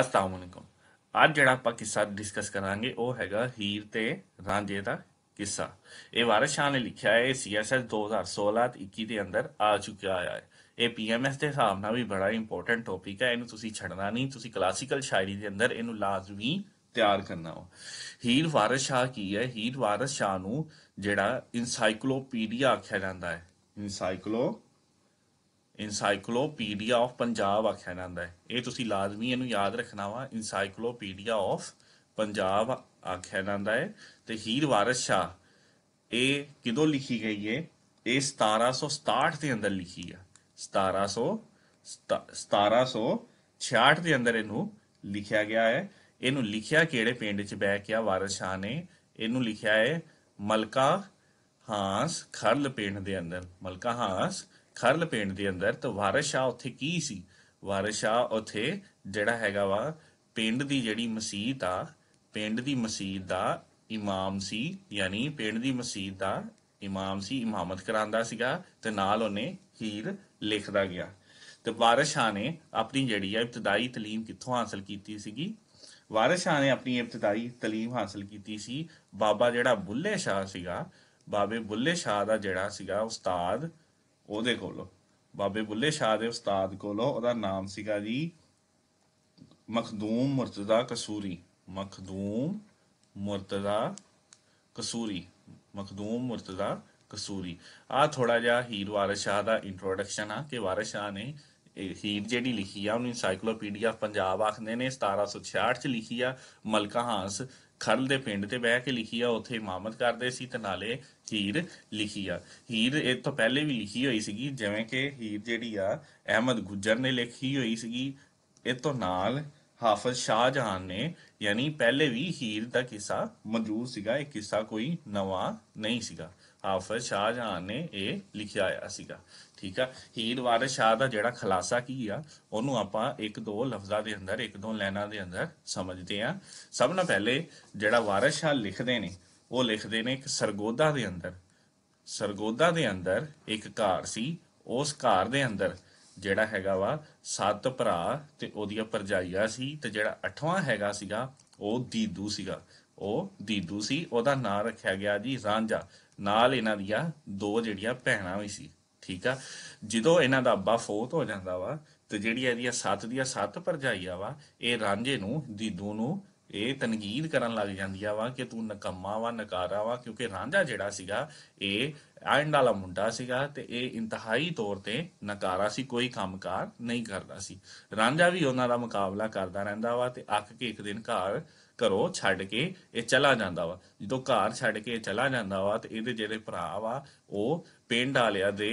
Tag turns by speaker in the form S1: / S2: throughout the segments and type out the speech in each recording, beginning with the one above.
S1: ਅਸਲਾਮ ਵਾਲੇਕਮ ਅੱਜ ਜਿਹੜਾ ਆਪਾਂ ਕਿੱਸਾ ਡਿਸਕਸ ਕਰਾਂਗੇ ਉਹ ਹੈਗਾ ਹੀਰ ਤੇ ਰਾਂਝੇ ਦਾ ਕਿੱਸਾ ਇਹ ਵਾਰਿਸ ਸ਼ਾਹ ਨੇ ਲਿਖਿਆ ਹੈ ਸੀਐਸਐਸ 2016-21 ਦੇ ਅੰਦਰ ਆ ਚੁੱਕਿਆ ਆਇਆ ਹੈ ਇਹ ਪੀਐਮਐਸ ਦੇ ਹਿਸਾਬ ਨਾਲ ਵੀ ਬੜਾ ਇੰਪੋਰਟੈਂਟ ਟੌਪਿਕ ਹੈ ਇਹਨੂੰ ਤੁਸੀਂ ਛੱਡਣਾ ਨਹੀਂ ਤੁਸੀਂ ਕਲਾਸੀਕਲ ਸ਼ਾਇਰੀ ਦੇ ਅੰਦਰ ਇਹਨੂੰ ਲਾਜ਼ਮੀ ਤਿਆਰ ਕਰਨਾ ਹੋ ਹੀਰ ਵਾਰਿਸ ਸ਼ਾਹ ਕੀ ਹੈ ਹੀਰ ਵਾਰਿਸ ਸ਼ਾਹ ਨੂੰ ਜਿਹੜਾ ਇਨਸਾਈਕਲੋਪੀਡੀਆ ਆਖਿਆ ਜਾਂਦਾ ਹੈ ਇਨਸਾਈਕਲੋ ਇਨਸਾਈਕਲੋਪੀਡੀਆ ਆਫ ਪੰਜਾਬ ਆਖਿਆ ਜਾਂਦਾ ਹੈ ਇਹ ਤੁਸੀਂ ਲਾਜ਼ਮੀ ਇਹਨੂੰ ਯਾਦ ਰੱਖਣਾ ਵਾ ਇਨਸਾਈਕਲੋਪੀਡੀਆ ਆਫ ਪੰਜਾਬ ਆਖਿਆ ਜਾਂਦਾ ਹੈ ਤੇ ਹੀਰ ਵਾਰਿਸ ਸ਼ਾ ਇਹ ਕਿਦੋਂ ਲਿਖੀ ਗਈ ਹੈ ਇਹ 1767 ਦੇ ਅੰਦਰ ਲਿਖੀ ਆ 1700 1766 ਦੇ ਅੰਦਰ ਇਹਨੂੰ ਲਿਖਿਆ ਗਿਆ ਹੈ ਇਹਨੂੰ ਲਿਖਿਆ ਕਿਹੜੇ ਪਿੰਡ 'ਚ ਬੈ ਕੇ ਆ ਵਾਰਿਸ ਸ਼ਾ ਨੇ ਇਹਨੂੰ ਲਿਖਿਆ ਹੈ ਮਲਕਾ ਹਾਂਸ ਖਰਲ ਪਿੰਡ ਦੇ ਅੰਦਰ ਮਲਕਾ ਹਾਂਸ ਖਰਲ ਪਿੰਡ ਦੇ ਅੰਦਰ ਤਾਂ ਵਾਰਿਸ਼ਾ ਉੱਥੇ ਕੀ ਸੀ ਵਾਰਿਸ਼ਾ ਉੱਥੇ ਜਿਹੜਾ ਹੈਗਾ ਵਾ ਪਿੰਡ ਦੀ ਜਿਹੜੀ ਮਸਜਿਦ ਆ ਪਿੰਡ ਦੀ ਮਸਜਿਦ ਦਾ ਇਮਾਮ ਸੀ ਯਾਨੀ ਪਿੰਡ ਦੀ ਮਸਜਿਦ ਦਾ ਇਮਾਮ ਸੀ ਇਮਾਮਤ ਕਰਾਂਦਾ ਸੀਗਾ ਤੇ ਨਾਲ ਉਹਨੇ ਹੀਰ ਲਿਖਦਾ ਗਿਆ ਤੇ ਵਾਰਿਸ਼ਾ ਨੇ ਆਪਣੀ ਜਿਹੜੀ ਹੈ ਇਬਤਦਾਈ تعلیم ਕਿੱਥੋਂ ਹਾਸਲ ਕੀਤੀ ਸੀਗੀ ਵਾਰਿਸ਼ਾ ਨੇ ਆਪਣੀ ਇਬਤਦਾਈ تعلیم ਹਾਸਲ ਕੀਤੀ ਸੀ ਬਾਬਾ ਜਿਹੜਾ ਬੁੱਲੇ ਸ਼ਾਹ ਸੀਗਾ ਬਾਬੇ ਬੁੱਲੇ ਸ਼ਾਹ ਦਾ ਜਿਹੜਾ ਸੀਗਾ ਉਸਤਾਦ ਉਹਦੇ ਕੋਲੋਂ ਬਾਬੇ ਬੁੱਲੇ ਸ਼ਾਹ ਦੇ ਉਸਤਾਦ ਕੋਲੋਂ ਉਹਦਾ ਨਾਮ ਸੀਗਾ ਜੀ ਮਖਦੂਮ ਮਰਤਜ਼ਾ ਕਸੂਰੀ ਮਖਦੂਮ ਮਰਤਜ਼ਾ ਕਸੂਰੀ ਮਖਦੂਮ ਮਰਤਜ਼ਾ ਕਸੂਰੀ ਆ ਥੋੜਾ ਜਿਹਾ ਹੀਰ ਵਾਰਿਸ ਸ਼ਾਹ ਦਾ ਇੰਟਰੋਡਕਸ਼ਨ ਆ ਕਿ ਵਾਰਿਸ ਸ਼ਾਹ ਨੇ ਹੀਰ ਜਿਹੜੀ ਲਿਖੀ ਆ ਉਹਨੂੰ ਇਨਸਾਈਕਲੋਪੀਡੀਆ ਪੰਜਾਬ ਆਖਦੇ ਨੇ 1766 ਚ ਲਿਖੀ ਆ ਮਲਕਾ ਹਾਂਸ ਖਰਲ ਦੇ ਪਿੰਡ ਤੇ ਬਹਿ ਕੇ ਲਿਖੀ ਆ ਉੱਥੇ ਇਮਾਮਤ ਕਰਦੇ ਸੀ ਤੇ ਨਾਲੇ ਹੀਰ ਲਿਖੀ ਆ ਹੀਰ ਇਹ ਤੋਂ ਪਹਿਲੇ ਵੀ ਲਿਖੀ ਹੋਈ ਸੀਗੀ ਜਿਵੇਂ ਕਿ ਹੀਰ ਜਿਹੜੀ ਆ ਅਹਿਮਦ ਗੁੱਜਰ ਨੇ ਲਿਖੀ ਹੋਈ ਸੀਗੀ ਇਹ ਤੋਂ ਨਾਲ ਸ਼ਾਹ ਜਹਾਨ ਨੇ ਯਾਨੀ ਪਹਿਲੇ ਵੀ ਹੀਰ ਦਾ ਕਿੱਸਾ ਮੌਜੂਦ ਸੀਗਾ ਇਹ ਕਿੱਸਾ ਕੋਈ ਨਵਾਂ ਨਹੀਂ ਸੀਗਾ ਸ਼ਾਹ ਜਹਾਨ ਨੇ ਇਹ ਲਿਖਿਆ ਆ ਸੀਗਾ ਠੀਕ ਆ ਹੀਰ ਵਾਰਿਸ ਸ਼ਾਹ ਦਾ ਜਿਹੜਾ ਖਲਾਸਾ ਕੀ ਆ ਉਹਨੂੰ ਆਪਾਂ ਇੱਕ ਦੋ ਲਫ਼ਜ਼ਾਂ ਦੇ ਅੰਦਰ ਇੱਕ ਦੋ ਲਾਈਨਾਂ ਦੇ ਅੰਦਰ ਸਮਝਦੇ ਆ ਸਭ ਨਾਲ ਪਹਿਲੇ ਜਿਹੜਾ ਵਾਰਿਸ ਸ਼ਾਹ ਲਿਖਦੇ ਨੇ ਉਹ ਲਿਖਦੇ ਨੇ ਇੱਕ ਸਰਗੋਦਾ ਦੇ ਅੰਦਰ ਸਰਗੋਦਾ ਦੇ ਅੰਦਰ ਇੱਕ ਘਰ ਸੀ ਉਸ ਘਰ ਦੇ ਅੰਦਰ ਜਿਹੜਾ ਹੈਗਾ ਵਾ ਸੱਤ ਭਰਾ ਤੇ ਉਹਦੀਆਂ ਪਰਜਾਈਆਂ ਸੀ ਤੇ ਜਿਹੜਾ ਅਠਵਾਂ ਹੈਗਾ ਸੀਗਾ ਉਹ ਦੀਦੂ ਸੀਗਾ ਉਹ ਦੀਦੂ ਸੀ ਉਹਦਾ ਨਾਂ ਰੱਖਿਆ ਗਿਆ ਜੀ ਰਾਂਝਾ ਨਾਲ ਇਹਨਾਂ ਦੀਆਂ ਦੋ ਜਿਹੜੀਆਂ ਭੈਣਾਂ ਵੀ ਸੀ ਠੀਕ ਆ ਜਦੋਂ ਇਹਨਾਂ ਦਾ ਅੱਬਾ ਫੋਤ ਹੋ ਜਾਂਦਾ ਵਾ ਤੇ ਜਿਹੜੀ ਇਹਦੀਆਂ ਸੱਤ ਦੀਆਂ ਸੱਤ ਪਰਜਾਈਆਂ ਵਾ ਇਹ ਰਾਂਝੇ ਨੂੰ ਦੀਦੂ ਨੂੰ ਇਹ ਤਨਕੀਦ ਕਰਨ ਲੱਗ ਜਾਂਦੀਆਂ ਵਾ ਕਿ ਤੂੰ ਨਕਮਾ ਵਾ ਨਕਾਰਾ ਵਾ ਕਿਉਂਕਿ ਰਾਂਝਾ ਜਿਹੜਾ ਸੀਗਾ ਇਹ ਐਂਡ ਵਾਲਾ ਮੁੰਡਾ ਸੀਗਾ ਤੇ ਇਹ ਇੰਤਹਾਈ ਤੌਰ ਤੇ ਨਕਾਰਾ ਸੀ ਕੋਈ ਕੰਮਕਾਰ ਨਹੀਂ ਕਰਦਾ ਸੀ ਰਾਂਝਾ ਵੀ ਉਹਨਾਂ ਦਾ ਮੁਕਾਬਲਾ ਕਰਦਾ ਰਹਿੰਦਾ ਵਾ ਤੇ ਅੱਕ ਕੇ ਇੱਕ ਦਿਨ ਘਰ ਘਰੋਂ ਛੱਡ ਕੇ ਇਹ ਚਲਾ ਜਾਂਦਾ ਵਾ ਜਦੋਂ ਘਰ ਛੱਡ ਕੇ ਚਲਾ ਜਾਂਦਾ ਵਾ ਤੇ ਇਹਦੇ ਜਿਹੜੇ ਭਰਾ ਵਾ ਉਹ ਪਿੰਡ ਆਲਿਆ ਦੇ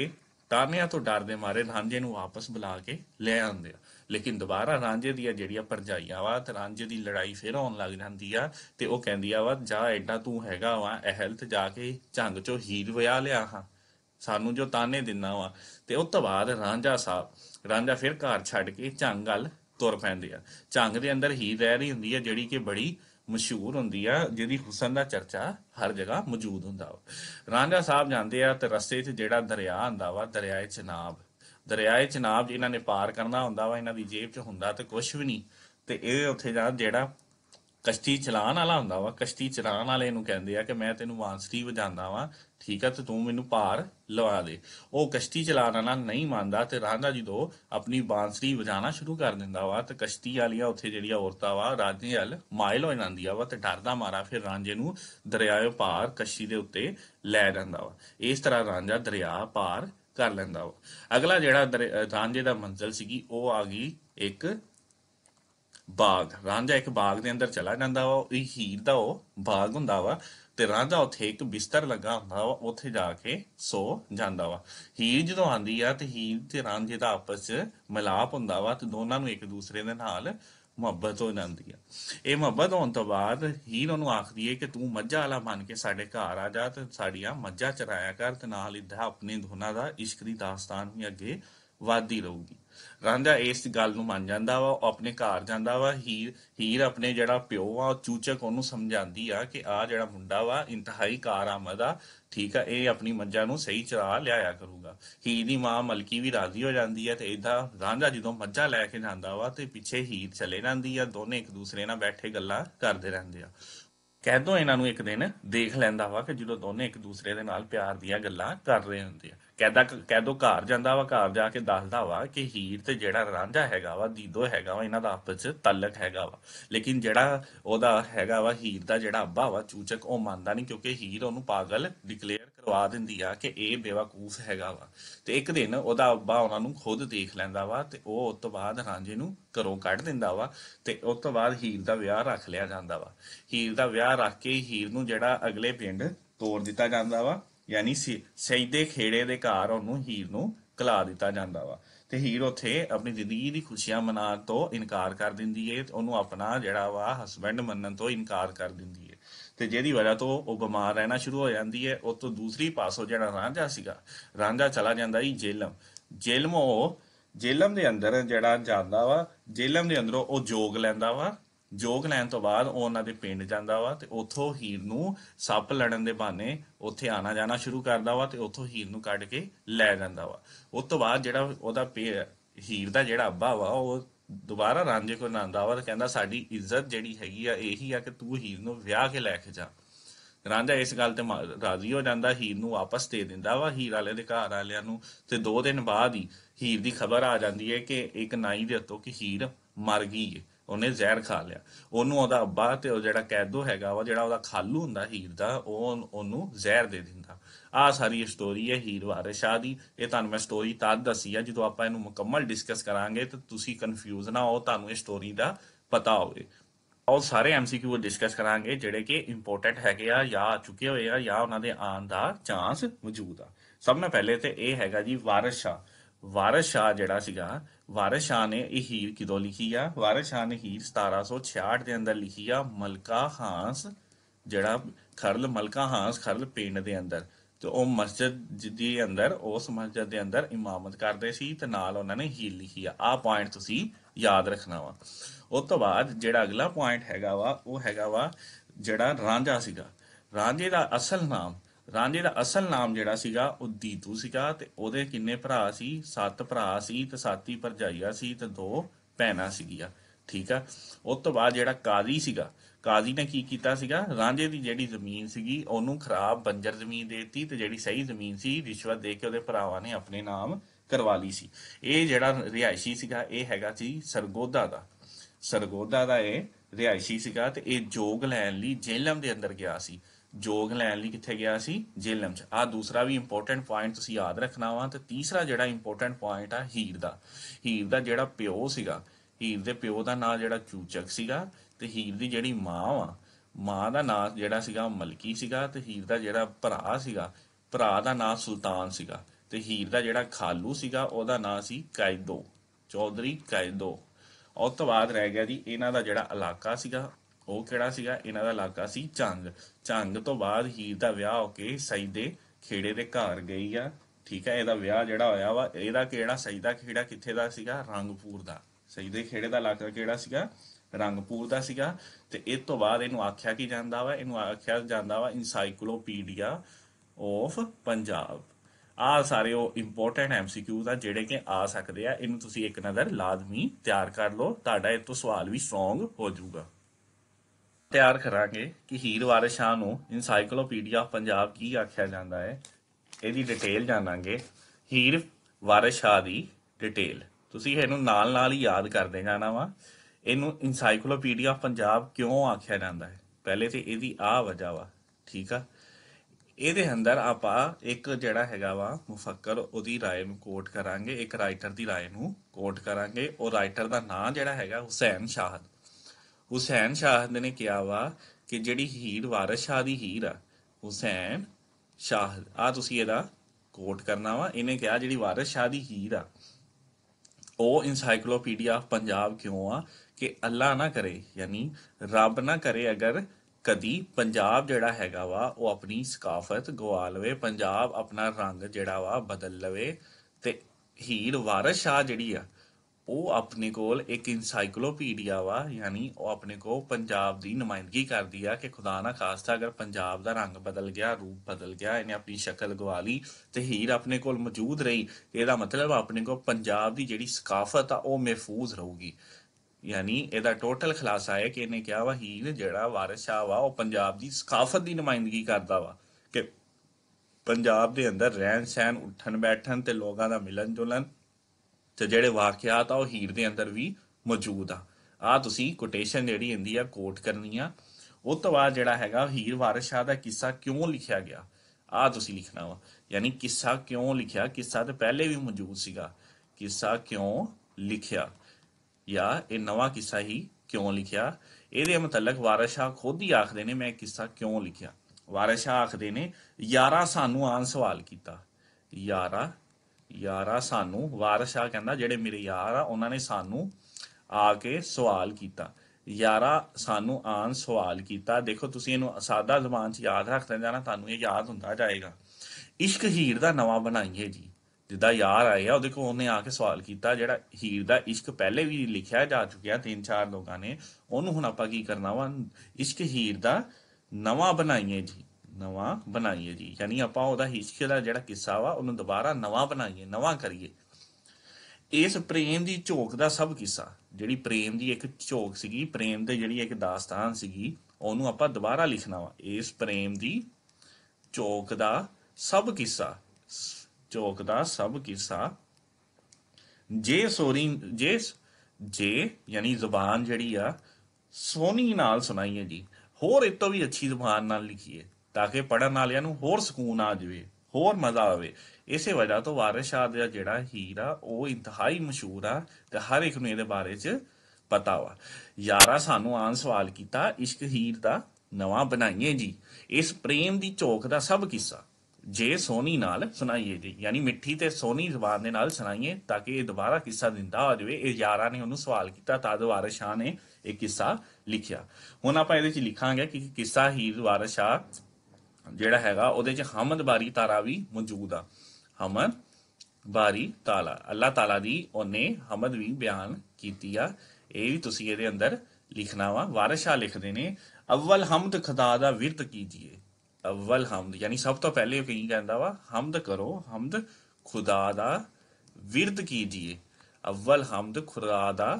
S1: ਤਾਨਿਆਂ ਤੋਂ ਡਰਦੇ ਮਾਰੇ ਰਾਂਝੇ ਨੂੰ ਵਾਪਸ ਬੁਲਾ ਕੇ ਲੈ ਆਉਂਦੇ ਆ ਲੇਕਿਨ ਦੁਬਾਰਾ ਰਾਂਝੇ ਦੀਆਂ ਜਿਹੜੀਆਂ ਪਰਜਾਈਆਂ ਵਾ ਤੇ ਰਾਂਝੇ ਦੀ ਲੜਾਈ ਫੇਰ ਆਉਣ ਲੱਗ ਜਾਂਦੀ ਆ ਤੇ ਉਹ ਕਹਿੰਦੀ ਆ ਵਾ ਜਾ ਐਡਾ ਤੂੰ ਹੈਗਾ ਵਾ ਅਹਲ ਤੇ ਜਾ ਕੇ ਝੰਗ ਚੋਂ ਹੀਰ ਵਿਆ ਲਿਆ ਹਾਂ ਸਾਨੂੰ ਜੋ ਤਾਨੇ ਦਿੰਨਾ ਵਾ ਤੇ ਉਹ ਤਵਾਦ ਰਾਂਝਾ ਸਾਹਿਬ ਰਾਂਝਾ ਫਿਰ ਘਰ ਛੱਡ ਕੇ ਝੰਗ ਵੱਲ ਤੁਰ ਪੈਂਦੇ ਆ ਝੰਗ ਦੇ ਅੰਦਰ ਹੀਰ ਰਹਿ ਰਹੀ ਹੁੰਦੀ ਆ ਜਿਹੜੀ ਕਿ ਬੜੀ ਮਸ਼ਹੂਰ ਹੁੰਦੀ ਆ ਜਿਹਦੀ ਹੁਸਨ ਦਾ ਚਰਚਾ ਹਰ ਜਗ੍ਹਾ ਮੌਜੂਦ ਹੁੰਦਾ ਵਾ ਰਾਂਝਾ ਸਾਹਿਬ ਜਾਂਦੇ ਆ ਤੇ ਰਸਤੇ 'ਚ ਜਿਹੜਾ ਦਰਿਆ ਆਂਦਾ ਵਾ ਦਰਿਆਏ ਚਨਾਬ ਦਰਿਆਏ ਚਨਾਬ ਇਹਨਾਂ ਨੇ ਪਾਰ ਕਰਨਾ ਹੁੰਦਾ ਵਾ ਇਹਨਾਂ ਦੀ ਜੇਬ 'ਚ ਹੁੰਦਾ ਤੇ ਕੁਝ ਵੀ ਨਹੀਂ ਤੇ ਇਹ ਉੱਥੇ ਜਾ ਜਿਹੜਾ ਕਸ਼ਤੀ ਚਲਾਣ ਵਾਲਾ ਹੁੰਦਾ ਵਾ ਕਸ਼ਤੀ ਚਲਾਣ ਵਾਲੇ ਨੂੰ ਕਹਿੰਦੇ ਆ ਕਿ ਮੈਂ ਤੈਨੂੰ ਬਾਂਸਰੀ ਵਜਾਉਂਦਾ ਵਾਂ ਠੀਕ ਆ ਤੇ ਤੂੰ ਮੈਨੂੰ ਪਾਰ ਲਵਾ ਦੇ ਉਹ ਕਸ਼ਤੀ ਚਲਾਣ ਵਾਲਾ ਨਹੀਂ ਮੰਨਦਾ ਤੇ ਰਾਂਝਾ ਜਦੋਂ ਆਪਣੀ ਬਾਂਸਰੀ ਵਜਾਣਾ ਸ਼ੁਰੂ ਕਰ ਦਿੰਦਾ ਵਾ ਤੇ ਕਸ਼ਤੀ ਵਾਲੀਆਂ ਉੱਥੇ ਜਿਹੜੀਆਂ ਔਰਤਾਂ ਵਾ ਰਾਂਝੇ ਹਲ ਮਾਇਲ ਹੋ ਜਾਂਦੀਆਂ ਵਾ ਤੇ ਡਰਦਾ ਮਾਰਾ ਫਿਰ ਰਾਂਝੇ ਨੂੰ ਦਰਿਆਏ ਪਾਰ ਕਸ਼ਤੀ ਦੇ ਉੱਤੇ ਲੈ ਜਾਂਦਾ ਵਾ ਇਸ ਤਰ੍ਹਾਂ ਰਾਂਝਾ ਦਰਿਆ ਪਾਰ ਕਰ ਲੈਂਦਾ ਵਾ ਅਗਲਾ ਜਿਹੜਾ ਰਾਂਝੇ ਦਾ ਮੰਜ਼ਲ ਸੀਗੀ ਉਹ ਆ ਗਈ ਇੱਕ ਬਾਗ ਰਾਂਝਾ ਇੱਕ ਬਾਗ ਦੇ ਅੰਦਰ ਚਲਾ ਜਾਂਦਾ ਵਾ ਇਹ ਹੀਰ ਦਾ ਉਹ ਬਾਗ ਹੁੰਦਾ ਵਾ ਤੇ ਰਾਂਝਾ ਉੱਥੇ ਇੱਕ ਬਿਸਤਰ ਲੱਗਾ ਹੁੰਦਾ ਵਾ ਉੱਥੇ ਜਾ ਕੇ ਸੋ ਜਾਂਦਾ ਵਾ ਹੀਰ ਜਦੋਂ ਆਂਦੀ ਆ ਤੇ ਹੀਰ ਤੇ ਰਾਂਝੇ ਦਾ ਆਪਸ ਵਿੱਚ ਮਿਲਾਪ ਹੁੰਦਾ ਵਾ ਤੇ ਦੋਨਾਂ ਨੂੰ ਇੱਕ ਦੂਸਰੇ ਦੇ ਨਾਲ ਮੁਹੱਬਤ ਹੋ ਜਾਂਦੀ ਆ ਇਹ ਮੁਹੱਬਤ ਹੋਣ ਤੋਂ ਬਾਅਦ ਹੀਰ ਉਹਨੂੰ ਆਖਦੀ ਏ ਕਿ ਤੂੰ ਮੱਝਾਂ ਵਾਲਾ ਬਣ ਕੇ ਸਾਡੇ ਘਰ ਆ ਜਾ ਤੇ ਸਾਡੀਆਂ ਮੱਝਾਂ ਚਰਾਇਆ ਕਰ ਤੇ ਨਾਲ ਹੀ ਆਪਣੇ ਦੋਨਾਂ ਦਾ ਇਸ਼ਕ ਦੀ ਦਾਸਤਾਨ ਵੀ ਅੱਗੇ ਵਾਦੀ ਰਹੂਗੀ ਰਾਂਝਾ ਇਸ ਗੱਲ ਨੂੰ ਮੰਨ ਜਾਂਦਾ ਵਾ ਆਪਣੇ ਘਰ ਜਾਂਦਾ ਵਾ ਹੀਰ ਹੀਰ ਆਪਣੇ ਜਿਹੜਾ ਪਿਓ ਆ ਉਹ ਚੂਚਕ ਉਹਨੂੰ ਸਮਝਾਉਂਦੀ ਆ ਕਿ ਆ ਜਿਹੜਾ ਮੁੰਡਾ ਵਾ ਇੰਤਹਾਈ ਕਾਰਾਮਦ ਆ ਠੀਕ ਆ ਇਹ ਆਪਣੀ ਮੱਝਾਂ ਨੂੰ ਸਹੀ ਚਰਾ ਲਿਆਇਆ ਕਰੂਗਾ ਹੀਰ ਦੀ ਮਾਂ ਮਲਕੀ ਵੀ ਰਾਜ਼ੀ ਹੋ ਜਾਂਦੀ ਆ ਤੇ ਇਦਾਂ ਰਾਂਝਾ ਜਦੋਂ ਮੱਝਾਂ ਲੈ ਕੇ ਜਾਂਦਾ ਵਾ ਤੇ ਪਿੱਛੇ ਹੀਰ ਚਲੇ ਜਾਂਦੀ ਆ ਦੋਨੇ ਇੱਕ ਦੂਸਰੇ ਨਾਲ ਬੈਠੇ ਗੱਲਾਂ ਕਰਦੇ ਰਹਿੰਦੇ ਆ ਕਹਿ ਦੋ ਇਹਨਾਂ ਨੂੰ ਇੱਕ ਦਿਨ ਦੇਖ ਲੈਂਦਾ ਵਾ ਕਿ ਜਦੋਂ ਦੋਨੇ ਇੱਕ ਦੂਸਰੇ ਦੇ ਨਾਲ ਪਿਆਰ ਦੀਆਂ ਗੱਲਾਂ ਕਰ ਰਹੇ ਹੁੰਦੇ ਆ ਕਹਿਦਾ ਕਹਿਦੋ ਘਰ ਜਾਂਦਾ ਵਾ ਘਰ ਜਾ ਕੇ ਦੱਸਦਾ ਵਾ ਕਿ ਹੀਰ ਤੇ ਜਿਹੜਾ ਰਾਂਝਾ ਹੈਗਾ ਵਾ ਦੀਦੋ ਹੈਗਾ ਵਾ ਇਹਨਾਂ ਦਾ ਆਪਸ ਚ ਤਾਲਕ ਹੈਗਾ ਵਾ ਲੇਕਿਨ ਜਿਹੜਾ ਉਹਦਾ ਹੈਗਾ ਵਾ ਹੀਰ ਦਾ ਜਿਹੜਾ ਅੱਬਾ ਵਾ ਚੂਚਕ ਉਹ ਮੰਨਦਾ ਨਹੀਂ ਕਿਉਂਕਿ ਹੀਰ ਉਹਨੂੰ ਪਾਗਲ ਡਿਕਲੇਅਰ ਕਰਵਾ ਦਿੰਦੀ ਆ ਕਿ ਇਹ ਬੇਵਕੂਫ ਹੈਗਾ ਵਾ ਤੇ ਇੱਕ ਦਿਨ ਉਹਦਾ ਅੱਬਾ ਉਹਨਾਂ ਨੂੰ ਖੁਦ ਦੇਖ ਲੈਂਦਾ ਵਾ ਤੇ ਉਹ ਉਸ ਤੋਂ ਬਾਅਦ ਰਾਂਝੇ ਨੂੰ ਘਰੋਂ ਕੱਢ ਦਿੰਦਾ ਵਾ ਤੇ ਉਸ ਤੋਂ ਬਾਅਦ ਹੀਰ ਦਾ ਵਿਆਹ ਰੱਖ ਲਿਆ ਜਾਂਦਾ ਵਾ ਹੀਰ ਦਾ ਵਿਆਹ ਰੱਖ ਕੇ ਹੀਰ ਨੂੰ ਜਿਹੜਾ ਅਗਲੇ ਪਿੰਡ ਤੋਰ ਦਿੱਤਾ ਜਾਂਦਾ ਵਾ ਯਾਨੀ ਸਜਦੇ ਖੇੜੇ ਦੇ ਘਰ ਉਹਨੂੰ ਹੀਰ ਨੂੰ ਕਲਾ ਦਿੱਤਾ ਜਾਂਦਾ ਵਾ ਤੇ ਹੀਰ ਉੱਥੇ ਆਪਣੀ ਜ਼ਿੰਦਗੀ ਦੀ ਖੁਸ਼ੀਆਂ ਮਨਾਉਣ ਤੋਂ ਇਨਕਾਰ ਕਰ ਦਿੰਦੀ ਏ ਉਹਨੂੰ ਆਪਣਾ ਜਿਹੜਾ ਵਾ ਹਸਬੰਡ ਮੰਨਣ ਤੋਂ ਇਨਕਾਰ ਕਰ ਦਿੰਦੀ ਏ ਤੇ ਜਿਹਦੀ ਵਜ੍ਹਾ ਤੋਂ ਉਹ ਬਿਮਾਰ ਰਹਿਣਾ ਸ਼ੁਰੂ ਹੋ ਜਾਂਦੀ ਏ ਉਹ ਤੋਂ ਦੂਸਰੀ ਪਾਸੋਂ ਜਿਹੜਾ ਰਾਂਝਾ ਸੀਗਾ ਰਾਂਝਾ ਚਲਾ ਜਾਂਦਾ ਈ ਜੇਲਮ ਜੇਲਮ ਉਹ ਜੇਲਮ ਦੇ ਅੰਦਰ ਜਿਹੜਾ ਜਾਂਦਾ ਵਾ ਜੇਲਮ ਦੇ ਅੰਦਰੋਂ ਉਹ ਜੋਗ ਲੈਂਦਾ ਵਾ ਜੋਗ ਲੈਣ ਤੋਂ ਬਾਅਦ ਉਹ ਉਹਨਾਂ ਦੇ ਪਿੰਡ ਜਾਂਦਾ ਵਾ ਤੇ ਉੱਥੋਂ ਹੀਰ ਨੂੰ ਸੱਪ ਲੜਨ ਦੇ ਬਹਾਨੇ ਉੱਥੇ ਆਣਾ ਜਾਣਾ ਸ਼ੁਰੂ ਕਰਦਾ ਵਾ ਤੇ ਉੱਥੋਂ ਹੀਰ ਨੂੰ ਕੱਢ ਕੇ ਲੈ ਜਾਂਦਾ ਵਾ ਉਸ ਤੋਂ ਬਾਅਦ ਜਿਹੜਾ ਉਹਦਾ ਹੀਰ ਦਾ ਜਿਹੜਾ ਅੱਬਾ ਵਾ ਉਹ ਦੁਬਾਰਾ ਰਾਂਝੇ ਕੋਲ ਆਂਦਾ ਵਾ ਤੇ ਕਹਿੰਦਾ ਸਾਡੀ ਇੱਜ਼ਤ ਜਿਹੜੀ ਹੈਗੀ ਆ ਇਹੀ ਆ ਕਿ ਤੂੰ ਹੀਰ ਨੂੰ ਵਿਆਹ ਕੇ ਲੈ ਕੇ ਜਾ ਰਾਂਝਾ ਇਸ ਗੱਲ ਤੇ ਰਾਜ਼ੀ ਹੋ ਜਾਂਦਾ ਹੀਰ ਨੂੰ ਵਾਪਸ ਦੇ ਦਿੰਦਾ ਵਾ ਹੀਰ ਵਾਲੇ ਦੇ ਘਰ ਵਾਲਿਆਂ ਨੂੰ ਤੇ 2 ਦਿਨ ਬਾਅਦ ਹੀ ਹੀਰ ਦੀ ਖਬਰ ਆ ਜਾਂਦੀ ਹੈ ਕਿ ਇੱਕ ਨਾਈ ਦੇ ਹੱਥੋਂ ਕਿ ਹੀਰ ਮਰ ਗਈ ਹੈ ਉਹਨੇ ਜ਼ਹਿਰ ਖਾ ਲਿਆ ਉਹਨੂੰ ਉਹਦਾ ਅੱਬਾ ਤੇ ਉਹ ਜਿਹੜਾ ਕੈਦੋ ਹੈਗਾ ਵਾ ਜਿਹੜਾ ਉਹਦਾ ਖਾਲੂ ਹੁੰਦਾ ਹੀਰ ਦਾ ਉਹ ਉਹਨੂੰ ਜ਼ਹਿਰ ਦੇ ਦਿੰਦਾ ਆ ਸਾਰੀ ਸਟੋਰੀ ਹੈ ਹੀਰ ਵਾਰਿਸ ਸ਼ਾਹ ਦੀ ਇਹ ਤੁਹਾਨੂੰ ਮੈਂ ਸਟੋਰੀ ਤਾਂ ਦੱਸੀ ਆ ਜਦੋਂ ਆਪਾਂ ਇਹਨੂੰ ਮੁਕੰਮਲ ਡਿਸਕਸ ਕਰਾਂਗੇ ਤਾਂ ਤੁਸੀਂ ਕਨਫਿਊਜ਼ ਨਾ ਹੋ ਤੁਹਾਨੂੰ ਇਹ ਸਟੋਰੀ ਦਾ ਪਤਾ ਹੋਵੇ ਉਹ ਸਾਰੇ ਐਮਸੀਕਿਊ ਡਿਸਕਸ ਕਰਾਂਗੇ ਜਿਹੜੇ ਕਿ ਇੰਪੋਰਟੈਂਟ ਹੈਗੇ ਆ ਜਾਂ ਆ ਚੁੱਕੇ ਹੋਏ ਆ ਜਾਂ ਉਹਨਾਂ ਦੇ ਆਉਣ ਦਾ ਚਾਂਸ ਮੌਜੂਦ ਆ ਸਭ ਨਾਲ ਪਹਿਲੇ ਤੇ ਇਹ ਹੈਗਾ ਜੀ ਵਾਰਿਸ ਸ਼ਾਹ ਵਾਰਿਸ ਸ਼ਾਹ ਜਿਹੜਾ ਸੀਗਾ ਵਾਰਿਸ ਸ਼ਾਹ ਨੇ ਇਹ ਹੀਰ ਕਿਦੋਂ ਲਿਖੀ ਆ ਵਾਰਿਸ ਸ਼ਾਹ ਨੇ ਹੀਰ 1766 ਦੇ ਅੰਦਰ ਲਿਖੀ ਆ ਮਲਕਾ ਹਾਂਸ ਜਿਹੜਾ ਖਰਲ ਮਲਕਾ ਹਾਂਸ ਖਰਲ ਪਿੰਡ ਦੇ ਅੰਦਰ ਤੇ ਉਹ ਮਸਜਿਦ ਜਿੱਦੀ ਅੰਦਰ ਉਸ ਮਸਜਿਦ ਦੇ ਅੰਦਰ ਇਮਾਮਤ ਕਰਦੇ ਸੀ ਤੇ ਨਾਲ ਉਹਨਾਂ ਨੇ ਹੀਰ ਲਿਖੀ ਆ ਆ ਪੁਆਇੰਟ ਤੁਸੀਂ ਯਾਦ ਰੱਖਣਾ ਵਾ ਉਸ ਤੋਂ ਬਾਅਦ ਜਿਹੜਾ ਅਗਲਾ ਪੁਆਇੰਟ ਹੈਗਾ ਵਾ ਉਹ ਹੈਗਾ ਵਾ ਜਿਹੜਾ ਰਾਂਝਾ ਸੀਗਾ ਰਾਂਝੇ ਦਾ ਅਸਲ ਨਾਮ ਰਾਂਝੇ ਦਾ ਅਸਲ ਨਾਮ ਜਿਹੜਾ ਸੀਗਾ ਉਹ ਦੀਤੂ ਸੀਗਾ ਤੇ ਉਹਦੇ ਕਿੰਨੇ ਭਰਾ ਸੀ ਸੱਤ ਭਰਾ ਸੀ ਤੇ ਸਾਤੀ ਪਰਜਾਈਆ ਸੀ ਤੇ ਦੋ ਭੈਣਾਂ ਸੀਗੀਆਂ ਠੀਕ ਆ ਉਸ ਤੋਂ ਬਾਅਦ ਜਿਹੜਾ ਕਾਜ਼ੀ ਸੀਗਾ ਕਾਜ਼ੀ ਨੇ ਕੀ ਕੀਤਾ ਸੀਗਾ ਰਾਂਝੇ ਦੀ ਜਿਹੜੀ ਜ਼ਮੀਨ ਸੀਗੀ ਉਹਨੂੰ ਖਰਾਬ ਬੰਜਰ ਜ਼ਮੀਨ ਦੇਤੀ ਤੇ ਜਿਹੜੀ ਸਹੀ ਜ਼ਮੀਨ ਸੀ ਰਿਸ਼ਵਤ ਦੇ ਕੇ ਉਹਦੇ ਭਰਾਵਾਂ ਨੇ ਆਪਣੇ ਨਾਮ ਕਰਵਾ ਲਈ ਸੀ ਇਹ ਜਿਹੜਾ ਰਿਹਾਇਸ਼ੀ ਸੀਗਾ ਇਹ ਹੈਗਾ ਸੀ ਸਰਗੋਦਾ ਦਾ ਸਰਗੋਦਾ ਦਾ ਇਹ ਰਿਹਾਇਸ਼ੀ ਸੀਗਾ ਤੇ ਇਹ ਜੋਗ ਲੈਣ ਲਈ ਜੇਲਮ ਦੇ ਅੰਦਰ ਗਿਆ ਸੀ ਜੋਗ ਲੈਣ ਲਈ ਕਿੱਥੇ ਗਿਆ ਸੀ ਜੇਲਮ ਚ ਆ ਦੂਸਰਾ ਵੀ ਇੰਪੋਰਟੈਂਟ ਪੁਆਇੰਟ ਤੁਸੀਂ ਯਾਦ ਰੱਖਣਾ ਵਾ ਤੇ ਤੀਸਰਾ ਜਿਹੜਾ ਇੰਪੋਰਟੈਂਟ ਪੁਆਇੰਟ ਆ ਹੀਰ ਦਾ ਹੀਰ ਦਾ ਜਿਹੜਾ ਪਿਓ ਸੀਗਾ ਹੀਰ ਦੇ ਪਿਓ ਦਾ ਨਾਂ ਜਿਹੜਾ ਚੂਚਕ ਸੀਗਾ ਤੇ ਹੀਰ ਦੀ ਜਿਹੜੀ ਮਾਂ ਵਾ ਮਾਂ ਦਾ ਨਾਂ ਜਿਹੜਾ ਸੀਗਾ ਮਲਕੀ ਸੀਗਾ ਤੇ ਹੀਰ ਦਾ ਜਿਹੜਾ ਭਰਾ ਸੀਗਾ ਭਰਾ ਦਾ ਨਾਂ ਸੁਲਤਾਨ ਸੀਗਾ ਤੇ ਹੀਰ ਦਾ ਜਿਹੜਾ ਖਾਲੂ ਸੀਗਾ ਉਹਦਾ ਨਾਂ ਸੀ ਕਾਇਦੋ ਚੌਧਰੀ ਕਾਇਦੋ ਉਸ ਤੋਂ ਬਾਅਦ ਰਹਿ ਗਿਆ ਜੀ ਇਹਨਾਂ ਦਾ ਜਿਹੜਾ ਇਲਾਕਾ ਸੀਗਾ ਉਹ ਕਿਹੜਾ ਸੀਗਾ ਇਹਨਾਂ ਦਾ ਇਲਾਕਾ ਸੀ ਚੰਗ ਚੰਗ ਤੋਂ ਬਾਅਦ ਹੀਰ ਦਾ ਵਿਆਹ ਹੋ ਕੇ ਦੇ ਖੇੜੇ ਦੇ ਘਰ ਗਈ ਆ ਠੀਕ ਹੈ ਇਹਦਾ ਵਿਆਹ ਜਿਹੜਾ ਹੋਇਆ ਵਾ ਇਹਦਾ ਕਿਹੜਾ ਦਾ ਖੇੜਾ ਕਿੱਥੇ ਦਾ ਸੀਗਾ ਰੰਗਪੂਰ ਦਾ ਦੇ ਖੇੜੇ ਦਾ ਇਲਾਕਾ ਕਿਹੜਾ ਸੀਗਾ ਰੰਗਪੂਰ ਦਾ ਸੀਗਾ ਤੇ ਇਸ ਤੋਂ ਬਾਅਦ ਇਹਨੂੰ ਆਖਿਆ ਕੀ ਜਾਂਦਾ ਵਾ ਇਹਨੂੰ ਆਖਿਆ ਜਾਂਦਾ ਵਾ ਇਨਸਾਈਕਲੋਪੀਡੀਆ ਆਫ ਪੰਜਾਬ ਆ ਸਾਰੇ ਉਹ ਇੰਪੋਰਟੈਂਟ ਐਮਸੀਕਿਊਜ਼ ਆ ਜਿਹੜੇ ਕਿ ਆ ਸਕਦੇ ਆ ਇਹਨੂੰ ਤੁਸੀਂ ਇੱਕ ਨਜ਼ਰ ਲਾਜ਼ਮੀ ਤਿਆਰ ਕਰ ਲਓ ਤੁਹਾਡਾ ਇਹ ਤੋਂ ਸਵਾਲ ਵੀ ਸਟਰੋਂਗ ਹੋ ਜਾਊਗਾ ਤਿਆਰ ਕਰਾਂਗੇ ਕਿ ਹੀਰ ਵਾਰਿਸ਼ਾਂ ਨੂੰ ਇਨਸਾਈਕਲੋਪੀਡੀਆ ਆਫ ਪੰਜਾਬ ਕੀ ਆਖਿਆ ਜਾਂਦਾ ਹੈ ਇਹਦੀ ਡਿਟੇਲ ਜਾਣਾਂਗੇ ਹੀਰ ਵਾਰਿਸ ਦੀ ਡਿਟੇਲ ਤੁਸੀਂ ਇਹਨੂੰ ਨਾਲ-ਨਾਲ ਹੀ ਯਾਦ ਕਰਦੇ ਜਾਣਾ ਵਾ ਇਹਨੂੰ ਇਨਸਾਈਕਲੋਪੀਡੀਆ ਆਫ ਪੰਜਾਬ ਕਿਉਂ ਆਖਿਆ ਜਾਂਦਾ ਹੈ ਪਹਿਲੇ ਤੇ ਇਹਦੀ ਆ ਵਜ੍ਹਾ ਵਾ ਠੀਕ ਆ ਇਹਦੇ ਅੰਦਰ ਆਪਾਂ ਇੱਕ ਜਿਹੜਾ ਹੈਗਾ ਵਾ ਮੁਫੱਕਰ ਉਹਦੀ رائے ਨੂੰ ਕੋਟ ਕਰਾਂਗੇ ਇੱਕ ਰਾਈਟਰ ਦੀ رائے ਨੂੰ ਕੋਟ ਕਰਾਂਗੇ ਉਹ ਰਾਈਟਰ ਦਾ ਨਾਮ ਜਿਹੜਾ ਹੈਗਾ ਹੁਸੈਨ ਸ਼ਾਹ ਹੁਸੈਨ ਸ਼ਾਹ ਨੇ ਕਿਹਾ ਵਾ ਕਿ ਜਿਹੜੀ ਹੀਰ ਵਾਰਿਸ ਸ਼ਾਹ ਦੀ ਹੀਰ ਆ ਹੁਸੈਨ ਸ਼ਾਹ ਆ ਤੁਸੀਂ ਇਹਦਾ ਕੋਟ ਕਰਨਾ ਵਾ ਇਹਨੇ ਕਿਹਾ ਜਿਹੜੀ ਵਾਰਿਸ ਸ਼ਾਹ ਦੀ ਹੀਰ ਆ ਉਹ ਇਨਸਾਈਕਲੋਪੀਡੀਆ ਪੰਜਾਬ ਕਿਉਂ ਆ ਕਿ ਅੱਲਾ ਨਾ ਕਰੇ ਯਾਨੀ ਰੱਬ ਨਾ ਕਰੇ ਅਗਰ ਕਦੀ ਪੰਜਾਬ ਜਿਹੜਾ ਹੈਗਾ ਵਾ ਉਹ ਆਪਣੀ ਸਕਾਫਤ ਗਵਾ ਲਵੇ ਪੰਜਾਬ ਆਪਣਾ ਰੰਗ ਜਿਹੜਾ ਵਾ ਬਦਲ ਲਵੇ ਤੇ ਹੀਰ ਵਾਰਿਸ ਸ਼ਾਹ ਜਿਹੜੀ ਆ ਉਹ ਆਪਣੇ ਕੋਲ ਇੱਕ ਇਨਸਾਈਕਲੋਪੀਡੀਆ ਵਾ ਯਾਨੀ ਉਹ ਆਪਣੇ ਕੋ ਪੰਜਾਬ ਦੀ ਨੁਮਾਇੰਦਗੀ ਕਰਦੀ ਆ ਕਿ ਖੁਦਾ ਨਾ ਖਾਸਤਾ ਅਗਰ ਪੰਜਾਬ ਦਾ ਰੰਗ ਬਦਲ ਗਿਆ ਰੂਪ ਬਦਲ ਗਿਆ ਇਹਨੇ ਆਪਣੀ ਸ਼ਕਲ ਗਵਾ ਲਈ ਤੇ ਹੀਰ ਆਪਣੇ ਕੋਲ ਮੌਜੂਦ ਰਹੀ ਇਹਦਾ ਮਤਲਬ ਆਪਣੇ ਕੋ ਪੰਜਾਬ ਦੀ ਜਿਹੜੀ ਸਕਾਫਤ ਆ ਉਹ ਮਹਿਫੂਜ਼ ਰਹੂਗੀ ਯਾਨੀ ਇਹਦਾ ਟੋਟਲ ਖਲਾਸਾ ਹੈ ਕਿ ਇਹਨੇ ਕਿਹਾ ਵਾ ਹੀਰ ਜਿਹੜਾ ਵਾਰਿਸ ਆ ਵਾ ਉਹ ਪੰਜਾਬ ਦੀ ਸਕਾਫਤ ਦੀ ਨੁਮਾਇੰਦਗੀ ਕਰਦਾ ਵਾ ਕਿ ਪੰਜਾਬ ਦੇ ਅੰਦਰ ਰਹਿਣ ਸਹਿਣ ਉੱਠਣ ਬੈਠਣ ਤੇ ਲੋਕਾਂ ਦਾ ਮਿਲਨ ਜੁਲਨ ਤੇ ਜਿਹੜੇ ਵਾਕਿਆਤ ਆ ਉਹ ਹੀਰ ਦੇ ਅੰਦਰ ਵੀ ਮੌਜੂਦ ਆ ਆ ਤੁਸੀਂ ਕੋਟੇਸ਼ਨ ਜਿਹੜੀ ਹੁੰਦੀ ਆ ਕੋਟ ਕਰਨੀ ਆ ਉਹ ਤੋਂ ਬਾਅਦ ਜਿਹੜਾ ਹੈਗਾ ਹੀਰ ਵਾਰਿਸ ਸ਼ਾਹ ਦਾ ਕਿੱਸਾ ਕਿਉਂ ਲਿਖਿਆ ਗਿਆ ਆ ਤੁਸੀਂ ਲਿਖਣਾ ਵਾ ਯਾਨੀ ਕਿੱਸਾ ਕਿਉਂ ਲਿਖਿਆ ਕਿੱਸਾ ਤਾਂ ਪਹਿਲੇ ਵੀ ਮੌਜੂਦ ਸੀਗਾ ਕਿੱਸਾ ਕਿਉਂ ਲਿਖਿਆ ਜਾਂ ਇਹ ਨਵਾਂ ਕਿੱਸਾ ਹੀ ਕਿਉਂ ਲਿਖਿਆ ਇਹਦੇ ਮੁਤਲਕ ਵਾਰਿਸ ਸ਼ਾਹ ਖੁਦ ਹੀ ਆਖਦੇ ਨੇ ਮੈਂ ਕਿੱਸਾ ਕਿਉਂ ਲਿਖਿਆ ਵਾਰਿਸ ਸ਼ਾਹ ਆਖਦੇ ਨੇ ਯਾਰਾ ਸਾਨੂੰ ਆਨ ਸਵਾਲ ਕੀਤਾ ਯਾਰਾ ਯਾਰਾ ਸਾਨੂੰ ਵਾਰਿਸ ਆ ਕਹਿੰਦਾ ਜਿਹੜੇ ਮੇਰੇ ਯਾਰ ਆ ਉਹਨਾਂ ਨੇ ਸਾਨੂੰ ਆ ਕੇ ਸਵਾਲ ਕੀਤਾ ਯਾਰਾ ਸਾਨੂੰ ਆਨ ਸਵਾਲ ਕੀਤਾ ਦੇਖੋ ਤੁਸੀਂ ਇਹਨੂੰ ਸਾਦਾ ਜ਼ਬਾਨ 'ਚ ਯਾਦ ਰੱਖਦੇ ਜਾਣਾ ਤੁਹਾਨੂੰ ਇਹ ਯਾਦ ਹੁੰਦਾ ਜਾਏਗਾ ਇਸ਼ਕ ਹੀਰ ਦਾ ਨਵਾਂ ਬਣਾਈਏ ਜੀ ਜਿੱਦਾਂ ਯਾਰ ਆਇਆ ਉਹਦੇ ਕੋਲ ਉਹਨੇ ਆ ਕੇ ਸਵਾਲ ਕੀਤਾ ਜਿਹੜਾ ਹੀਰ ਦਾ ਇਸ਼ਕ ਪਹਿਲੇ ਵੀ ਲਿਖਿਆ ਜਾ ਚੁੱਕਿਆ ਤਿੰਨ ਚਾਰ ਲੋਕਾਂ ਨੇ ਉਹਨੂੰ ਹੁਣ ਆਪਾਂ ਕੀ ਕਰਨਾ ਵਾ ਇਸ਼ਕ ਹੀਰ ਦਾ ਨਵਾਂ ਬਣਾਈਏ ਜੀ ਨਵਾਂ ਬਣਾਈਏ ਜੀ ਯਾਨੀ ਆਪਾਂ ਉਹਦਾ ਹਿਸਕੇ ਦਾ ਜਿਹੜਾ ਕਿੱਸਾ ਵਾ ਉਹਨੂੰ ਦੁਬਾਰਾ ਨਵਾਂ ਬਣਾਈਏ ਨਵਾਂ ਕਰੀਏ ਇਸ ਪ੍ਰੇਮ ਦੀ ਝੋਕ ਦਾ ਸਭ ਕਿੱਸਾ ਜਿਹੜੀ ਪ੍ਰੇਮ ਦੀ ਇੱਕ ਝੋਕ ਸੀਗੀ ਪ੍ਰੇਮ ਦੇ ਜਿਹੜੀ ਇੱਕ ਦਾਸਤਾਨ ਸੀਗੀ ਉਹਨੂੰ ਆਪਾਂ ਦੁਬਾਰਾ ਲਿਖਣਾ ਵਾ ਇਸ ਪ੍ਰੇਮ ਦੀ ਝੋਕ ਦਾ ਸਭ ਕਿੱਸਾ ਝੋਕ ਦਾ ਸਭ ਕਿੱਸਾ ਜੇ ਸੋਰੀ ਜੇ ਜੇ ਯਾਨੀ ਜ਼ੁਬਾਨ ਜਿਹੜੀ ਆ ਸੋਨੀ ਨਾਲ ਸੁਣਾਈਏ ਜੀ ਹੋਰ ਇਤੋਂ ਵੀ ਅੱਛੀ ਜ਼ੁਬਾਨ ਨਾਲ ਲਿਖੀਏ ਤਾਂ ਕਿ ਪੜਨ ਵਾਲਿਆਂ ਨੂੰ ਹੋਰ ਸਕੂਨ ਆ ਜਾਵੇ ਹੋਰ ਮਜ਼ਾ ਆਵੇ ਇਸੇ ਵਜ੍ਹਾ ਤੋਂ ਵਾਰਿਸ ਸ਼ਾਹ ਦਾ ਜਿਹੜਾ ਹੀਰ ਆ ਉਹ ਇੰਤਹਾਈ ਮਸ਼ਹੂਰ ਆ ਤੇ ਹਰ ਇੱਕ ਨੂੰ ਇਹਦੇ ਬਾਰੇ 'ਚ ਪਤਾ ਵਾ ਯਾਰਾ ਸਾਨੂੰ ਆਨ ਸਵਾਲ ਕੀਤਾ ਇਸ਼ਕ ਹੀਰ ਦਾ ਨਵਾਂ ਬਣਾਈਏ ਜੀ ਇਸ ਪ੍ਰੇਮ ਦੀ ਝੋਕ ਦਾ ਸਭ ਕਿੱਸਾ ਜੇ ਸੋਨੀ ਨਾਲ ਸੁਣਾਈਏ ਜੀ ਯਾਨੀ ਮਿੱਠੀ ਤੇ ਸੋਨੀ ਜ਼ਬਾਨ ਦੇ ਨਾਲ ਸੁਣਾਈਏ ਤਾਂ ਕਿ ਇਹ ਦੁਬਾਰਾ ਕਿੱਸਾ ਦਿੰਦਾ ਹੋ ਜਾਵੇ ਇਹ ਯਾਰਾ ਨੇ ਉਹਨੂੰ ਸਵਾਲ ਕੀਤਾ ਤਾਂ ਦੁਬਾਰਾ ਸ਼ਾਹ ਨੇ ਇਹ ਕਿੱਸਾ ਲਿਖਿਆ ਹੁਣ ਆਪਾਂ ਇਹਦੇ ਵਿੱਚ ਲਿਖਾਂਗੇ ਕਿ ਕਿੱਸਾ ਹੀਰ ਵਾਰਿਸ ਸ਼ਾਹ ਜਿਹੜਾ ਹੈਗਾ ਉਹਦੇ 'ਚ ਹਮਦ ਬਾਰੀ ਤਾਲਾ ਵੀ ਮੌਜੂਦ ਆ ਹਮਦ ਬਾਰੀ ਤਾਲਾ ਅੱਲਾਹ ਤਾਲਾ ਦੀ ਉਹਨੇ ਹਮਦ ਵੀ ਬਿਆਨ ਕੀਤੀ ਆ ਇਹ ਵੀ ਤੁਸੀਂ ਇਹਦੇ ਅੰਦਰ ਲਿਖਣਾ ਵਾ ਵਾਰਿਸ਼ਾ ਲਿਖਦੇ ਨੇ ਅਵਲ ਹਮਦ ਖੁਦਾ ਦਾ ਵਿਰਤ ਕੀਜੀਏ ਅਵਲ ਹਮਦ ਯਾਨੀ ਸਭ ਤੋਂ ਪਹਿਲੇ ਉਹ ਕੀ ਕਹਿੰਦਾ ਵਾ ਹਮਦ ਕਰੋ ਹਮਦ ਖੁਦਾ ਦਾ ਵਿਰਤ ਕੀਜੀਏ ਅਵਲ ਹਮਦ ਖੁਦਾ ਦਾ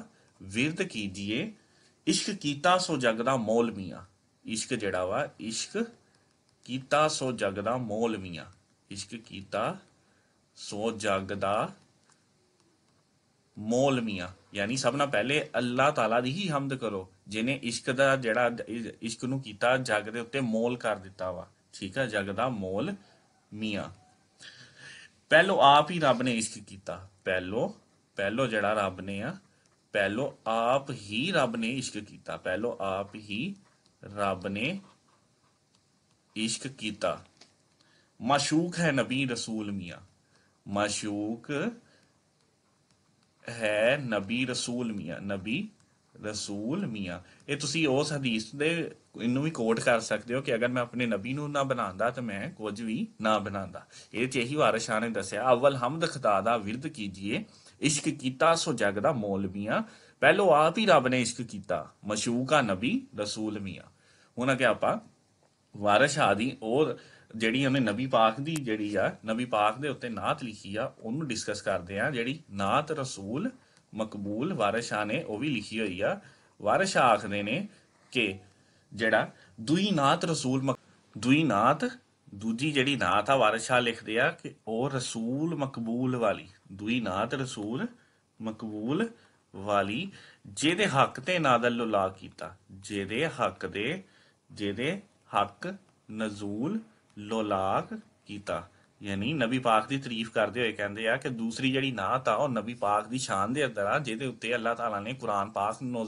S1: ਵਿਰਤ ਕੀਜੀਏ ਇਸ਼ਕ ਕੀਤਾ ਸੋ ਜਗ ਦਾ ਮੌਲ ਮੀਆਂ ਇਸ਼ਕ ਜਿਹੜਾ ਵਾ ਇਸ਼ਕ ਕੀਤਾ ਸੋ ਜਗ ਦਾ ਮੋਲਵੀਆਂ ਇਸ਼ਕ ਕੀਤਾ ਸੋ ਜਗ ਦਾ ਮੋਲਵੀਆਂ ਯਾਨੀ ਸਭ ਨਾਲ ਪਹਿਲੇ ਅੱਲਾਹ ਤਾਲਾ ਦੀ ਹੀ ਹਮਦ ਕਰੋ ਜਿਨੇ ਇਸ਼ਕ ਦਾ ਜਿਹੜਾ ਇਸ਼ਕ ਨੂੰ ਕੀਤਾ ਜਗ ਦੇ ਉੱਤੇ ਮੋਲ ਕਰ ਦਿੱਤਾ ਵਾ ਠੀਕ ਆ ਜਗ ਦਾ ਮੋਲ ਮੀਆਂ ਪਹਿਲੋ ਆਪ ਹੀ ਰੱਬ ਨੇ ਇਸ਼ਕ ਕੀਤਾ ਪਹਿਲੋ ਪਹਿਲੋ ਜਿਹੜਾ ਰੱਬ ਨੇ ਆ ਪਹਿਲੋ ਆਪ ਹੀ ਰੱਬ ਨੇ ਇਸ਼ਕ ਕੀਤਾ ਪਹਿਲੋ ਆਪ ਹੀ ਰੱਬ ਨੇ ਇਸ਼ਕ ਕੀਤਾ ਮਸ਼ੂਕ ਹੈ ਨਬੀ ਰਸੂਲ ਮੀਆਂ ਮਸ਼ੂਕ ਹੈ ਨਬੀ ਰਸੂਲ ਮੀਆਂ ਨਬੀ ਰਸੂਲ ਮੀਆਂ ਇਹ ਤੁਸੀਂ ਉਸ ਹਦੀਸ ਦੇ ਇਹਨੂੰ ਵੀ ਕੋਟ ਕਰ ਸਕਦੇ ਹੋ ਕਿ ਅਗਰ ਮੈਂ ਆਪਣੇ ਨਬੀ ਨੂੰ ਨਾ ਬਣਾਉਂਦਾ ਤਾਂ ਮੈਂ ਕੁਝ ਵੀ ਨਾ ਬਣਾਉਂਦਾ ਇਹ ਤੇ ਇਹੀ ਵਾਰਿਸ਼ਾਂ ਨੇ ਦੱਸਿਆ ਅਵਲ ਹਮਦ ਖਤਾ ਦਾ ਵਿਰਦ ਕੀਜੀਏ ਇਸ਼ਕ ਕੀਤਾ ਸੋ ਜਗ ਦਾ ਮੌਲਵੀਆਂ ਪਹਿਲੋ ਆਪ ਹੀ ਰੱਬ ਨੇ ਇਸ਼ਕ ਕੀਤਾ ਮਸ਼ੂਕਾ ਨਬੀ ਰਸੂਲ ਮੀਆਂ ਹੁਣ ਅਗੇ ਆਪਾਂ ਵਾਰਿਸ਼ ਦੀ ਉਹ ਜਿਹੜੀ ਉਹਨੇ ਨਬੀ ਪਾਕ ਦੀ ਜਿਹੜੀ ਆ ਨਬੀ ਪਾਕ ਦੇ ਉੱਤੇ ਨਾਤ ਲਿਖੀ ਆ ਉਹਨੂੰ ਡਿਸਕਸ ਕਰਦੇ ਆ ਜਿਹੜੀ ਨਾਤ ਰਸੂਲ ਮਕਬੂਲ ਵਾਰਿਸ਼ਾ ਨੇ ਉਹ ਵੀ ਲਿਖੀ ਹੋਈ ਆ ਵਾਰਿਸ਼ਾ ਆਖਦੇ ਨੇ ਕਿ ਜਿਹੜਾ ਦੂਈ ਨਾਤ ਰਸੂਲ ਦੂਈ ਨਾਤ ਦੂਜੀ ਜਿਹੜੀ ਨਾਤ ਆ ਵਾਰਿਸ਼ਾ ਲਿਖਦੇ ਆ ਕਿ ਉਹ ਰਸੂਲ ਮਕਬੂਲ ਵਾਲੀ ਦੂਈ ਨਾਤ ਰਸੂਲ ਮਕਬੂਲ ਵਾਲੀ ਜਿਹਦੇ ਹੱਕ ਤੇ ਨਾਦਲ ਲਾ ਕੀਤਾ ਜਿਹਦੇ ਹੱਕ ਦੇ ਜਿਹਦੇ ਹੱਕ ਨਜ਼ੂਲ ਲੋਲਾਕ ਕੀਤਾ ਯਾਨੀ ਨਬੀ ਪਾਕ ਦੀ ਤਾਰੀਫ ਕਰਦੇ ਹੋਏ ਕਹਿੰਦੇ ਆ ਕਿ ਦੂਸਰੀ ਜਿਹੜੀ ਨਾਤ ਆ ਉਹ ਨਬੀ ਪਾਕ ਦੀ ਸ਼ਾਨ ਦੇ ਅੰਦਰ ਆ ਜਿਹਦੇ ਉੱਤੇ ਅੱਲਾਹ ਤਾਲਾ ਨੇ ਕੁਰਾਨ ਪਾਕ ਨੂੰ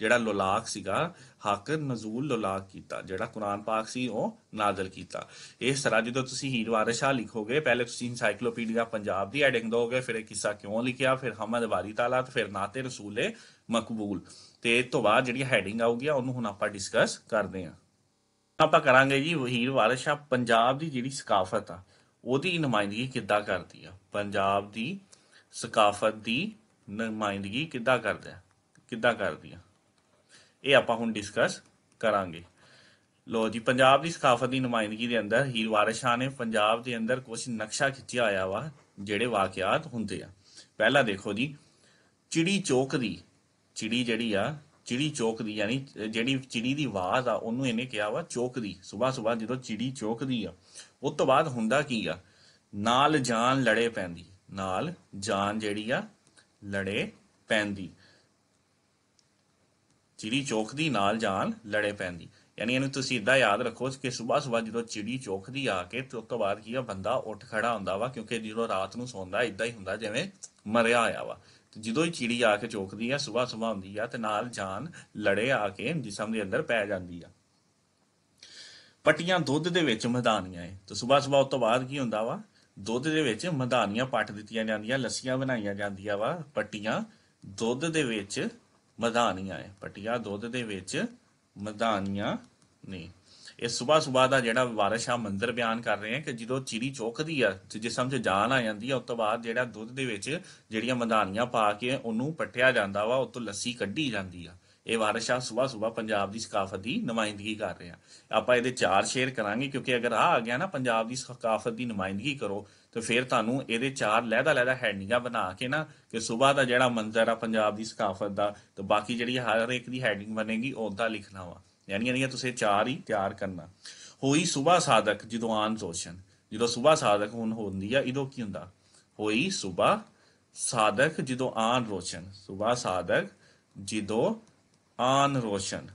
S1: ਜਿਹੜਾ ਲੋਲਾਕ ਸੀਗਾ ਹੱਕ ਨਜ਼ੂਲ ਲੋਲਾਕ ਕੀਤਾ ਜਿਹੜਾ ਕੁਰਾਨ ਪਾਕ ਸੀ ਉਹ ਨਾਜ਼ਲ ਕੀਤਾ ਇਸ ਤਰ੍ਹਾਂ ਜਦੋਂ ਤੁਸੀਂ ਹੀਰ ਵਾਰਿਸ਼ਾ ਲਿਖੋਗੇ ਪਹਿਲੇ ਤੁਸੀਂ ਇਨਸਾਈਕਲੋਪੀਡੀਆ ਪੰਜਾਬ ਦੀ ਹੈਡਿੰਗ ਦੋਗੇ ਫਿਰ ਇਹ ਕਿੱਸਾ ਕਿਉਂ ਲਿਖਿਆ ਫਿਰ ਹਮਦ ਵਾਰੀ ਤਾਲਾ ਤੇ ਫਿਰ ਨਾਤੇ ਰਸੂਲੇ ਮਕਬੂਲ ਤੇ ਤੋਂ ਬਾਅਦ ਜਿਹੜੀ ਹੈਡਿੰਗ ਆਊਗੀ ਉਹਨੂੰ ਹੁਣ ਆਪਾਂ ਡਿਸਕਸ ਕਰਦੇ ਹਾਂ ਆਪਾਂ ਕਰਾਂਗੇ ਜੀ ਹੀਰ ਵਾਰਿਸ ਸ਼ਾਹ ਪੰਜਾਬ ਦੀ ਜਿਹੜੀ ਸਕਾਫਤ ਆ ਉਹਦੀ ਨੁਮਾਇੰਦਗੀ ਕਿੱਦਾਂ ਕਰਦੀ ਆ ਪੰਜਾਬ ਦੀ ਸਕਾਫਤ ਦੀ ਨੁਮਾਇੰਦਗੀ ਕਿੱਦਾਂ ਕਰਦੇ ਆ ਕਿੱਦਾਂ ਕਰਦੀ ਆ ਇਹ ਆਪਾਂ ਹੁਣ ਡਿਸਕਸ ਕਰਾਂਗੇ ਲੋ ਜੀ ਪੰਜਾਬ ਦੀ ਸਕਾਫਤ ਦੀ ਨੁਮਾਇੰਦਗੀ ਦੇ ਅੰਦਰ ਹੀਰ ਵਾਰਿਸ ਸ਼ਾਹ ਨੇ ਪੰਜਾਬ ਦੇ ਅੰਦਰ ਕੁਝ ਨਕਸ਼ਾ ਖਿੱਚਿਆ ਆਇਆ ਵਾ ਜਿਹੜੇ ਵਾਕਿਆਤ ਹੁੰਦੇ ਆ ਪਹਿਲਾ ਦੇਖੋ ਜੀ ਚਿੜੀ ਚੌਕ ਦੀ ਚਿੜੀ ਜਿਹੜੀ ਆ ਚਿੜੀ ਚੋਕਦੀ ਯਾਨੀ ਜਿਹੜੀ ਚਿੜੀ ਦੀ ਆਵਾਜ਼ ਆ ਉਹਨੂੰ ਇਹਨੇ ਕਿਹਾ ਵਾ ਚੋਕਦੀ ਸਵੇਰ ਸਵੇਰ ਜਦੋਂ ਚਿੜੀ ਚੋਕਦੀ ਆ ਉਸ ਤੋਂ ਬਾਅਦ ਹੁੰਦਾ ਕੀ ਆ ਨਾਲ ਜਾਨ ਲੜੇ ਪੈਂਦੀ ਨਾਲ ਜਾਨ ਜਿਹੜੀ ਆ ਲੜੇ ਪੈਂਦੀ ਚਿੜੀ ਚੋਕਦੀ ਨਾਲ ਜਾਨ ਲੜੇ ਪੈਂਦੀ ਯਾਨੀ ਇਹਨੂੰ ਤੁਸੀਂ ਇਦਾਂ ਯਾਦ ਰੱਖੋ ਕਿ ਸਵੇਰ ਸਵੇਰ ਜਦੋਂ ਚਿੜੀ ਚੋਕਦੀ ਆ ਕੇ ਤੇ ਉਸ ਤੋਂ ਬਾਅਦ ਕੀ ਆ ਬੰਦਾ ਉੱਠ ਖੜਾ ਹੁੰਦਾ ਵਾ ਕਿਉਂਕਿ ਜਦੋਂ ਰਾਤ ਨੂੰ ਸੌਂਦਾ ਇਦਾਂ ਹੀ ਹੁੰਦਾ ਜਿਵੇਂ ਮਰਿਆ ਆਇਆ ਵਾ ਜਦੋਂ ਹੀ ਚਿੜੀ ਆ ਕੇ ਚੋਕਦੀ ਆ ਸਵੇਰ ਸਵੇਰ ਹੁੰਦੀ ਆ ਤੇ ਨਾਲ ਜਾਨ ਲੜੇ ਆ ਕੇ ਜਿਸਮ ਦੇ ਅੰਦਰ ਪੈ ਜਾਂਦੀ ਆ ਪੱਟੀਆਂ ਦੁੱਧ ਦੇ ਵਿੱਚ ਮਧਾਨੀਆਂ ਏ ਤੇ ਸਵੇਰ ਸਵੇਰ ਉਸ ਤੋਂ ਬਾਅਦ ਕੀ ਹੁੰਦਾ ਵਾ ਦੁੱਧ ਦੇ ਵਿੱਚ ਮਧਾਨੀਆਂ ਪਾਟ ਦਿੱਤੀਆਂ ਜਾਂਦੀਆਂ ਲੱਸੀਆਂ ਬਣਾਈਆਂ ਜਾਂਦੀਆਂ ਵਾ ਪੱਟੀਆਂ ਦੁੱਧ ਦੇ ਵਿੱਚ ਮਧਾਨੀਆਂ ਏ ਪੱਟੀਆਂ ਦੁੱਧ ਦੇ ਵਿੱਚ ਮਧਾਨੀਆਂ ਨੇ ਇਹ ਸਵੇਰ ਸਵੇਰ ਦਾ ਜਿਹੜਾ ਵਾਰਸ਼ਾ ਮੰਦਰ ਬਿਆਨ ਕਰ ਰਹੇ ਆ ਕਿ ਜਦੋਂ ਚਿਰੀ ਚੋਕਦੀ ਆ ਜਿਸਮ 'ਚ ਜਾਨ ਆ ਜਾਂਦੀ ਆ ਉਸ ਤੋਂ ਬਾਅਦ ਜਿਹੜਾ ਦੁੱਧ ਦੇ ਵਿੱਚ ਜਿਹੜੀਆਂ ਮਧਾਨੀਆਂ ਪਾ ਕੇ ਉਹਨੂੰ ਪਟਿਆ ਜਾਂਦਾ ਵਾ ਉਸ ਤੋਂ ਲੱਸੀ ਕੱਢੀ ਜਾਂਦੀ ਆ ਇਹ ਵਾਰਸ਼ਾ ਸਵੇਰ ਸਵੇਰ ਪੰਜਾਬ ਦੀ ਸਕਾਫਤ ਦੀ ਨੁਮਾਇੰਦਗੀ ਕਰ ਰਹੇ ਆ ਆਪਾਂ ਇਹਦੇ ਚਾਰ ਸ਼ੇਅਰ ਕਰਾਂਗੇ ਕਿਉਂਕਿ ਅਗਰ ਆ ਆ ਗਿਆ ਨਾ ਪੰਜਾਬ ਦੀ ਸਕਾਫਤ ਦੀ ਨੁਮਾਇੰਦਗੀ ਕਰੋ ਤੇ ਫਿਰ ਤੁਹਾਨੂੰ ਇਹਦੇ ਚਾਰ ਲਹਿਦਾ ਲਹਿਦਾ ਹੈਡਿੰਗਾਂ ਬਣਾ ਕੇ ਨਾ ਕਿ ਸਵੇਰ ਦਾ ਜਿਹੜਾ ਮੰਜ਼ਰ ਆ ਪੰਜਾਬ ਦੀ ਸਕਾਫਤ ਦਾ ਤੇ ਬਾਕੀ ਜਿਹੜੀ ਹਰ ਇੱਕ ਦੀ ਹੈਡਿੰਗ ਬਣੇਗੀ ਉਹਦਾ ਲਿਖਣਾ ਵਾ ਯਾਨੀ ਯਾਨੀ ਤੁਸੀਂ ਚਾਰ ਹੀ ਤਿਆਰ ਕਰਨਾ ਹੋਈ ਸੁਬਾ ਸਾਧਕ ਜਦੋਂ ਆਨ ਸੋਚਨ ਜਦੋਂ ਸੁਬਾ ਸਾਧਕ ਹੁਣ ਹੁੰਦੀ ਆ ਇਦੋਂ ਕੀ ਹੁੰਦਾ ਹੋਈ ਸੁਬਾ ਸਾਧਕ ਜਦੋਂ ਆਨ ਰੋਸ਼ਨ ਸੁਬਾ ਸਾਧਕ ਜਦੋਂ ਆਨ ਰੋਸ਼ਨ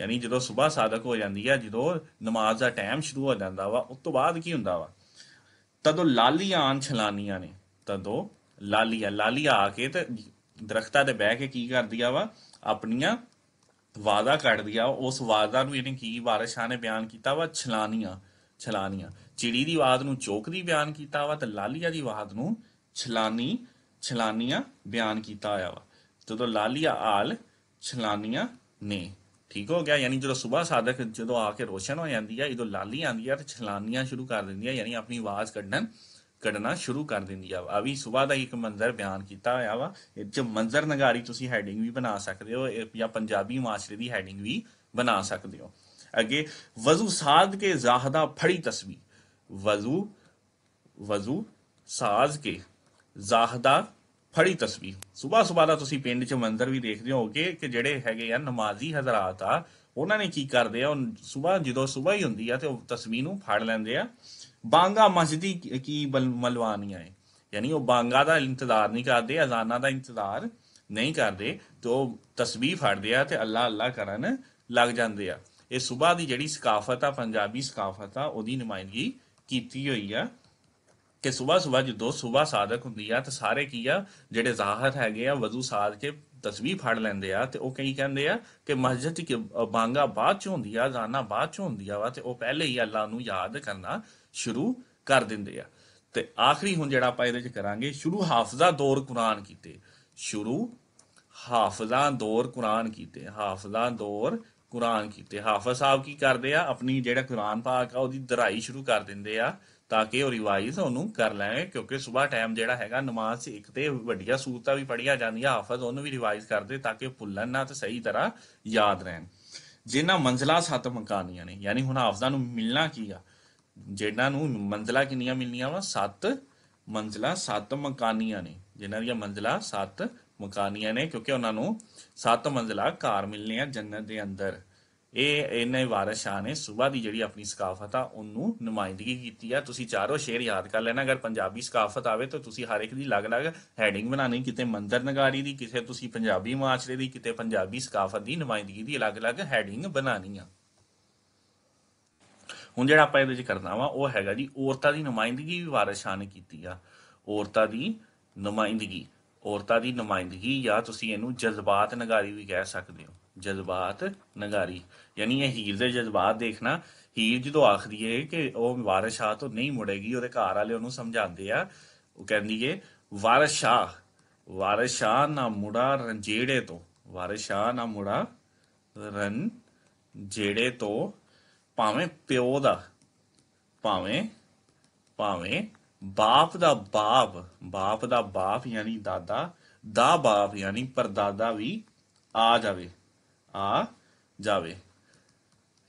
S1: ਯਾਨੀ ਜਦੋਂ ਸੁਬਾ ਸਾਧਕ ਹੋ ਜਾਂਦੀ ਆ ਜਦੋਂ ਨਮਾਜ਼ ਦਾ ਟਾਈਮ ਸ਼ੁਰੂ ਹੋ ਜਾਂਦਾ ਵਾ ਉਸ ਤੋਂ ਬਾਅਦ ਕੀ ਹੁੰਦਾ ਵਾ ਤਦੋਂ ਲਾਲੀਆਂ ਆਨ ਛਲਾਨੀਆਂ ਨੇ ਤਦੋਂ ਲਾਲੀਆਂ ਲਾਲੀਆਂ ਆ ਕੇ ਤੇ ਦਰਖਤਾਂ ਤੇ ਬਹਿ ਕੇ ਕੀ ਕਰਦੀਆਂ ਵਾ ਆਪਣੀਆਂ ਵਾਦਾ ਕੱਢ ਦਿਆ ਉਸ ਵਾਦਾ ਨੂੰ ਇਹਨੇ ਕੀ ਵਾਰਿਸ ਨੇ ਬਿਆਨ ਕੀਤਾ ਵਾ ਛਲਾਨੀਆਂ ਛਲਾਨੀਆਂ ਚਿੜੀ ਦੀ ਆਵਾਜ਼ ਨੂੰ ਦੀ ਬਿਆਨ ਕੀਤਾ ਵਾ ਤੇ ਲਾਲੀਆ ਦੀ ਆਵਾਜ਼ ਨੂੰ ਛਲਾਨੀ ਛਲਾਨੀਆਂ ਬਿਆਨ ਕੀਤਾ ਆਇਆ ਵਾ ਜਦੋਂ ਲਾਲੀਆ ਆਲ ਛਲਾਨੀਆਂ ਨੇ ਠੀਕ ਹੋ ਗਿਆ ਯਾਨੀ ਜਦੋਂ ਸਵੇਰ ਸਾਦਕ ਜਦੋਂ ਆ ਕੇ ਰੋਸ਼ਨ ਹੋ ਜਾਂਦੀ ਹੈ ਇਦੋਂ ਲਾਲੀ ਆਂਦੀ ਆ ਤੇ ਛਲਾਨੀਆਂ ਸ਼ੁਰੂ ਕਰ ਦਿੰਦੀ ਆ ਯਾਨੀ ਆਪਣੀ ਆਵਾਜ਼ ਕੱਢਣ ਕਰਨਾ ਸ਼ੁਰੂ ਕਰ ਦਿੰਦੀ ਆ ਆ ਵੀ ਸਵੇਰ ਦਾ ਇੱਕ ਮੰਜ਼ਰ ਬਿਆਨ ਕੀਤਾ ਹੋਇਆ ਵਾ ਇਹ ਚ ਮੰਜ਼ਰ ਨਗਾਰੀ ਤੁਸੀਂ ਹੈਡਿੰਗ ਵੀ ਬਣਾ ਸਕਦੇ ਹੋ ਜਾਂ ਪੰਜਾਬੀ ਮਾਸਰੇ ਦੀ ਹੈਡਿੰਗ ਵੀ ਬਣਾ ਸਕਦੇ ਹੋ ਅੱਗੇ ਵਜ਼ੂ ਸਾਜ਼ ਕੇ ਜ਼ਾਹਦਾ ਫੜੀ ਤਸਵੀਰ ਵਜ਼ੂ ਵਜ਼ੂ ਸਾਜ਼ ਕੇ ਜ਼ਾਹਦਾ ਫੜੀ ਤਸਵੀਰ ਸਵੇਰ ਸਵੇਰ ਦਾ ਤੁਸੀਂ ਪਿੰਡ 'ਚ ਮੰਜ਼ਰ ਵੀ ਦੇਖਦੇ ਹੋਗੇ ਕਿ ਜਿਹੜੇ ਹੈਗੇ ਆ ਨਮਾਜ਼ੀ ਹਜ਼ਰਤ ਆ ਉਹਨਾਂ ਨੇ ਕੀ ਕਰਦੇ ਆ ਉਹ ਸਵੇਰ ਜਦੋਂ ਸਵੇਰ ਹੀ ਹੁੰਦੀ ਆ ਤੇ ਉਹ ਤਸਵੀਰ ਨੂੰ ਫੜ ਲੈਂਦੇ ਆ ਬਾਂਗਾ ਮਸਜਦੀ ਕੀ ਮਲਵਾਨੀਆਂ ਹੈ ਯਾਨੀ ਉਹ ਬਾਂਗਾ ਦਾ ਇੰਤਜ਼ਾਰ ਨਹੀਂ ਕਰਦੇ ਅਜ਼ਾਨਾਂ ਦਾ ਇੰਤਜ਼ਾਰ ਨਹੀਂ ਕਰਦੇ ਤੋ ਤਸਬੀਹ ਫੜਦੇ ਆ ਤੇ ਅੱਲਾ ਅੱਲਾ ਕਰਨ ਲੱਗ ਜਾਂਦੇ ਆ ਇਹ ਸਵੇਰ ਦੀ ਜਿਹੜੀ ਸਕਾਫਤ ਆ ਪੰਜਾਬੀ ਸਕਾਫਤ ਆ ਉਹਦੀ ਨਮਾਇੰਦਗੀ ਕੀਤੀ ਹੋਈ ਆ ਕਿ ਸਵੇਰ ਸਵੇਰ ਜਦੋਂ ਸਵੇਰ ਸਾਦਕ ਹੁੰਦੀ ਆ ਤੇ ਸਾਰੇ ਕੀ ਆ ਜਿਹੜੇ ਜ਼ਾਹਰ ਹੈਗੇ ਆ ਵਜ਼ੂ ਸਾਦ ਕੇ ਤਸਬੀਹ ਫੜ ਲੈਂਦੇ ਆ ਤੇ ਉਹ ਕਹੀ ਕਹਿੰਦੇ ਆ ਕਿ ਮਸਜਿਦ ਦੀ ਬਾਂਗਾ ਬਾਅਦ ਚ ਹੁੰਦੀ ਆ ਜ਼ਾਨਾ ਬਾਅਦ ਚ ਹੁੰਦੀ ਆ ਵਾ ਤੇ ਉਹ ਪਹਿਲੇ ਹੀ ਅੱਲਾ ਨੂੰ ਯਾਦ ਕਰਨਾ ਸ਼ੁਰੂ ਕਰ ਦਿੰਦੇ ਆ ਤੇ ਆਖਰੀ ਹੁਣ ਜਿਹੜਾ ਆਪਾਂ ਇਹਦੇ ਵਿੱਚ ਕਰਾਂਗੇ ਸ਼ੁਰੂ ਹਾਫਜ਼ਾ ਦੌਰ ਕੁਰਾਨ ਕੀਤੇ ਸ਼ੁਰੂ ਹਾਫਜ਼ਾ ਦੌਰ ਕੁਰਾਨ ਕੀਤੇ ਹਾਫਜ਼ਾ ਦੌਰ ਕੁਰਾਨ ਕੀਤੇ ਹਾਫਜ਼ ਸਾਹਿਬ ਕੀ ਕਰਦੇ ਆ ਆਪਣੀ ਜਿਹੜਾ ਕੁਰਾਨ ਪਾਕ ਆ ਉਹਦੀ ਦਰਾਈ ਸ਼ੁਰੂ ਕਰ ਦਿੰਦੇ ਆ ਤਾਂ ਕਿ ਉਹ ਰਿਵਾਈਜ਼ ਉਹਨੂੰ ਕਰ ਲੈਣ ਕਿਉਂਕਿ ਸਵੇਰ ਟਾਈਮ ਜਿਹੜਾ ਹੈਗਾ ਨਮਾਜ਼ ਇੱਕ ਤੇ ਵੱਡੀਆਂ ਸੂਰਤਾਂ ਵੀ ਪੜੀਆਂ ਜਾਂਦੀਆਂ ਹਾਫਜ਼ ਉਹਨੂੰ ਵੀ ਰਿਵਾਈਜ਼ ਕਰਦੇ ਤਾਂ ਕਿ ਭੁੱਲਣ ਨਾ ਤੇ ਸਹੀ ਤਰ੍ਹਾਂ ਯਾਦ ਰਹਿਣ ਜਿਨ੍ਹਾਂ ਮੰਜ਼ਲਾ ਸੱਤ ਮਕਾਨੀਆਂ ਨੇ ਯਾਨੀ ਹੁਣ ਹਾਫਜ਼ਾਂ ਨੂੰ ਮਿਲਣਾ ਕੀ ਆ ਜਿਹਨਾਂ ਨੂੰ ਮੰਜ਼ਲਾ ਕਿੰਨੀਆਂ ਮਿਲਣੀਆਂ ਵਾ 7 ਮੰਜ਼ਲਾ 7 ਮਕਾਨੀਆਂ ਨੇ ਜਿਨ੍ਹਾਂ ਦੀਆਂ ਮੰਜ਼ਲਾ 7 ਮਕਾਨੀਆਂ ਨੇ ਕਿਉਂਕਿ ਉਹਨਾਂ ਨੂੰ 7 ਮੰਜ਼ਲਾ ਘਰ ਮਿਲਨੇ ਆ ਜੰਨਤ ਦੇ ਅੰਦਰ ਇਹ ਇਹਨੇ ਵਾਰਸ਼ਾ ਨੇ ਸੁਬਾ ਦੀ ਜਿਹੜੀ ਆਪਣੀ ਸਕਾਫਤ ਆ ਉਹਨੂੰ ਨੁਮਾਇੰਦਗੀ ਕੀਤੀ ਆ ਤੁਸੀਂ ਚਾਰੋਂ ਸ਼ੇਰ ਯਾਦ ਕਰ ਲੈਣਾ ਅਗਰ ਪੰਜਾਬੀ ਸਕਾਫਤ ਆਵੇ ਤਾਂ ਤੁਸੀਂ ਹਰ ਇੱਕ ਦੀ ਅਲੱਗ-ਅਲੱਗ ਹੈਡਿੰਗ ਬਣਾਣੀ ਕਿਤੇ ਮੰਦਰ ਨਗਾਰੀ ਦੀ ਕਿਤੇ ਤੁਸੀਂ ਪੰਜਾਬੀ ਮਾਚਰੇ ਦੀ ਕਿਤੇ ਪੰਜਾਬੀ ਸਕਾਫਤ ਦੀ ਨੁਮਾਇੰਦਗੀ ਦੀ ਅਲੱਗ-ਅਲੱਗ ਹੈਡਿੰਗ ਬਣਾਣੀ ਆ ਹੁਣ ਜਿਹੜਾ ਆਪਾਂ ਇਹਦੇ ਵਿੱਚ ਕਰਨਾ ਵਾ ਉਹ ਹੈਗਾ ਜੀ ਔਰਤਾਂ ਦੀ ਨੁਮਾਇੰਦਗੀ ਵੀ ਵਾਰਿਸ਼ਾਂ ਨੇ ਕੀਤੀ ਆ ਔਰਤਾਂ ਦੀ ਨੁਮਾਇੰਦਗੀ ਔਰਤਾਂ ਦੀ ਨੁਮਾਇੰਦਗੀ ਜਾਂ ਤੁਸੀਂ ਇਹਨੂੰ ਜਜ਼ਬਾਤ ਨਗਾਰੀ ਵੀ ਕਹਿ ਸਕਦੇ ਹੋ ਜਜ਼ਬਾਤ ਨਗਾਰੀ ਯਾਨੀ ਇਹ ਹੀਰ ਦੇ ਜਜ਼ਬਾਤ ਦੇਖਣਾ ਹੀਰ ਜਦੋਂ ਆਖਦੀ ਏ ਕਿ ਉਹ ਵਾਰਿਸ਼ਾਂ ਤੋਂ ਨਹੀਂ ਮੁੜੇਗੀ ਉਹਦੇ ਘਰ ਵਾਲੇ ਉਹਨੂੰ ਸਮਝਾਉਂਦੇ ਆ ਉਹ ਕਹਿੰਦੀ ਏ ਵਾਰਿਸ਼ਾਂ ਵਾਰਿਸ਼ਾਂ ਨਾ ਮੁੜਾ ਰੰਜੇੜੇ ਤੋਂ ਵਾਰਿਸ਼ਾਂ ਨਾ ਮੁੜਾ ਰਨ ਜਿਹੜੇ ਤੋਂ ਭਾਵੇਂ ਪਿਓ ਦਾ ਭਾਵੇਂ ਭਾਵੇਂ ਬਾਪ ਦਾ ਬਾਪ ਬਾਪ ਦਾ ਬਾਪ ਯਾਨੀ ਦਾਦਾ ਦਾ ਬਾਪ ਯਾਨੀ ਪਰਦਾਦਾ ਵੀ ਆ ਜਾਵੇ ਆ ਜਾਵੇ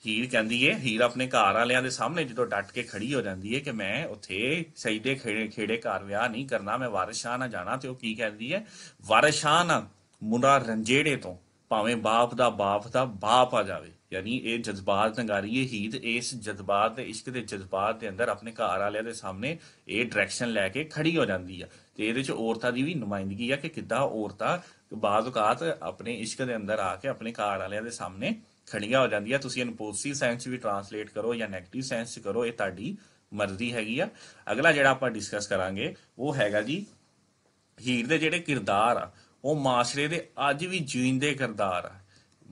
S1: ਹੀਰ ਕਹਿੰਦੀ ਏ ਹੀਰ ਆਪਣੇ ਘਰ ਵਾਲਿਆਂ ਦੇ ਸਾਹਮਣੇ ਜਦੋਂ ਡਟ ਕੇ ਖੜੀ ਹੋ ਜਾਂਦੀ ਏ ਕਿ ਮੈਂ ਉੱਥੇ ਸਜਦੇ ਖੇੜੇ ਖੇੜੇ ਘਰ ਵਿਆਹ ਨਹੀਂ ਕਰਨਾ ਮੈਂ ਵਾਰਿਸ਼ਾ ਨਾ ਜਾਣਾ ਤੇ ਉਹ ਕੀ ਕਹਿੰਦੀ ਏ ਵਾਰਿਸ਼ਾ ਨਾ ਮੁੰਡਾ ਰੰਜੇੜੇ ਤੋਂ ਭਾਵੇਂ ਬਾਪ ਦਾ ਬਾਪ ਦਾ ਬਾਪ ਆ ਜਾਵੇ ਯਾਨੀ ਇਹ ਜਜ਼ਬਾਤ ਨਗਾਰੀਏ ਹੀਦ ਇਸ ਜਜ਼ਬਾਤ ਦੇ ਇਸ਼ਕ ਦੇ ਜਜ਼ਬਾਤ ਦੇ ਅੰਦਰ ਆਪਣੇ ਘਰ ਵਾਲਿਆਂ ਦੇ ਸਾਹਮਣੇ ਇਹ ਡਾਇਰੈਕਸ਼ਨ ਲੈ ਕੇ ਖੜੀ ਹੋ ਜਾਂਦੀ ਆ ਤੇ ਇਹਦੇ ਵਿੱਚ ਔਰਤਾਂ ਦੀ ਵੀ ਨੁਮਾਇੰਦਗੀ ਆ ਕਿ ਕਿੱਦਾਂ ਔਰਤਾਂ ਬਾਜ਼ੁਕਾਤ ਆਪਣੇ ਇਸ਼ਕ ਦੇ ਅੰਦਰ ਆ ਕੇ ਆਪਣੇ ਘਰ ਵਾਲਿਆਂ ਦੇ ਸਾਹਮਣੇ ਖੜੀਆਂ ਹੋ ਜਾਂਦੀਆਂ ਤੁਸੀਂ ਇਹਨੂੰ ਪੋਜ਼ਿਟਿਵ ਸੈਂਸ ਵੀ ਟਰਾਂਸਲੇਟ ਕਰੋ ਜਾਂ ਨੈਗੇਟਿਵ ਸੈਂਸ ਕਰੋ ਇਹ ਤੁਹਾਡੀ ਮਰਜ਼ੀ ਹੈਗੀ ਆ ਅਗਲਾ ਜਿਹੜਾ ਆਪਾਂ ਡਿਸਕਸ ਕਰਾਂਗੇ ਉਹ ਹੈਗਾ ਜੀ ਹੀਰ ਦੇ ਜਿਹੜੇ ਕਿਰਦਾਰ ਆ ਉਹ ਮਾਸ਼ਰੇ ਦੇ ਅੱਜ ਵੀ ਜੀਂਦੇ ਕਿਰਦਾਰ ਆ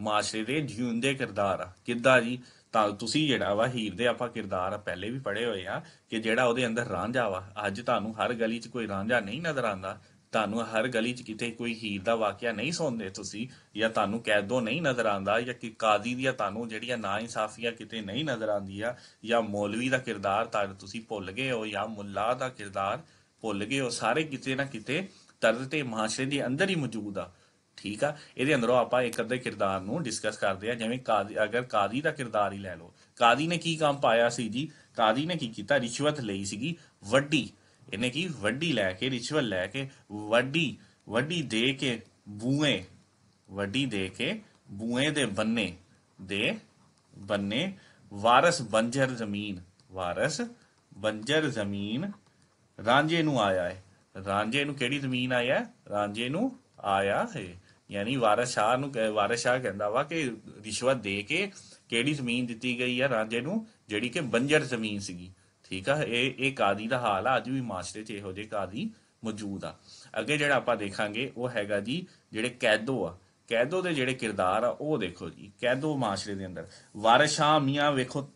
S1: ਮਾਸ਼ਰੇ ਦੇ ਜਿਉਂਦੇ ਕਿਰਦਾਰ ਆ ਕਿੱਦਾਂ ਜੀ ਤਾਂ ਤੁਸੀਂ ਜਿਹੜਾ ਵਾ ਹੀਰ ਦੇ ਆਪਾਂ ਕਿਰਦਾਰ ਆ ਪਹਿਲੇ ਵੀ ਪੜ੍ਹੇ ਹੋਏ ਆ ਕਿ ਜਿਹੜਾ ਉਹਦੇ ਅੰਦਰ ਰਾਂਝਾ ਵਾ ਅੱਜ ਤੁਹਾਨੂੰ ਹਰ ਗਲੀ 'ਚ ਕੋਈ ਰਾਂਝਾ ਨਹੀਂ ਨਜ਼ਰ ਆਂਦਾ ਤੁਹਾਨੂੰ ਹਰ ਗਲੀ 'ਚ ਕਿਤੇ ਕੋਈ ਹੀਰ ਦਾ ਵਾਕਿਆ ਨਹੀਂ ਸੁਣਦੇ ਤੁਸੀਂ ਜਾਂ ਤੁਹਾਨੂੰ ਕੈਦੋਂ ਨਹੀਂ ਨਜ਼ਰ ਆਂਦਾ ਜਾਂ ਕਿ ਕਾਜ਼ੀ ਦੀ ਤੁਹਾਨੂੰ ਜਿਹੜੀਆਂ ਨਾ ਇਨਸਾਫੀਆਂ ਕਿਤੇ ਨਹੀਂ ਨਜ਼ਰ ਆਂਦੀਆਂ ਜਾਂ ਮੌਲਵੀ ਦਾ ਕਿਰਦਾਰ ਤਾਂ ਤੁਸੀਂ ਭੁੱਲ ਗਏ ਹੋ ਜਾਂ ਮੁੱਲਾ ਦਾ ਕਿਰਦਾਰ ਭੁੱਲ ਗਏ ਹੋ ਸਾਰੇ ਕਿਤੇ ਨਾ ਕਿਤੇ ਤਰਦ ਤੇ ਮਾਸ਼ਰੇ ਦੇ ਅੰਦਰ ਹੀ ਮੌਜੂਦ ਆ ਠੀਕ ਆ ਇਹਦੇ ਅੰਦਰੋਂ ਆਪਾਂ ਇੱਕ ਅੱਧੇ ਕਿਰਦਾਰ ਨੂੰ ਡਿਸਕਸ ਕਰਦੇ ਆ ਜਿਵੇਂ ਕਾਦੀ ਅਗਰ ਕਾਦੀ ਦਾ ਕਿਰਦਾਰ ਹੀ ਲੈ ਲਓ ਕਾਦੀ ਨੇ ਕੀ ਕੰਮ ਪਾਇਆ ਸੀ ਜੀ ਕਾਦੀ ਨੇ ਕੀ ਕੀਤਾ ਰਿਸ਼ਵਤ ਲਈ ਸੀਗੀ ਵੱਡੀ ਇਹਨੇ ਕੀ ਵੱਡੀ ਲੈ ਕੇ ਰਿਸ਼ਵਤ ਲੈ ਕੇ ਵੱਡੀ ਵੱਡੀ ਦੇ ਕੇ ਬੂਏ ਵੱਡੀ ਦੇ ਕੇ ਬੂਏ ਦੇ ਬੰਨੇ ਦੇ ਬੰਨੇ ਵਾਰਸ ਬੰਜਰ ਜ਼ਮੀਨ ਵਾਰਸ ਬੰਜਰ ਜ਼ਮੀਨ ਰਾਂਝੇ ਨੂੰ ਆਇਆ ਹੈ ਰਾਂਝੇ ਨੂੰ ਕਿਹੜੀ ਜ਼ਮੀਨ ਆਇਆ ਰਾਂਝੇ ਨੂੰ ਆਇਆ ਹੈ ਯਾਨੀ ਵਾਰਿਸ ਸ਼ਾਹ ਨੂੰ ਵਾਰਿਸ ਸ਼ਾਹ ਕਹਿੰਦਾ ਵਾ ਕਿ ਰਿਸ਼ਵਤ ਦੇ ਕੇ ਕਿਹੜੀ ਜ਼ਮੀਨ ਦਿੱਤੀ ਗਈ ਆ ਰਾਜੇ ਨੂੰ ਜਿਹੜੀ ਕਿ ਬੰਜਰ ਜ਼ਮੀਨ ਸੀਗੀ ਠੀਕ ਆ ਇਹ ਇਹ ਕਾਦੀ ਦਾ ਹਾਲ ਆ ਅੱਜ ਵੀ ਮਾਸਟਰ ਚ ਇਹੋ ਜਿਹੇ ਕਾਦੀ ਮੌਜੂਦ ਆ ਅੱਗੇ ਜਿਹੜਾ ਆਪਾਂ ਦੇਖਾਂਗੇ ਉਹ ਹੈਗਾ ਜੀ ਜਿਹੜੇ ਕੈਦੋ ਆ ਕੈਦੋ ਦੇ ਜਿਹੜੇ ਕਿਰਦਾਰ ਆ ਉਹ ਦੇਖੋ ਜੀ ਕੈਦੋ ਮਾਸ਼ਰੇ ਦੇ ਅੰਦਰ ਵਾਰਿਸ਼ਾ ਮੀਆਂ ਵੇਖੋ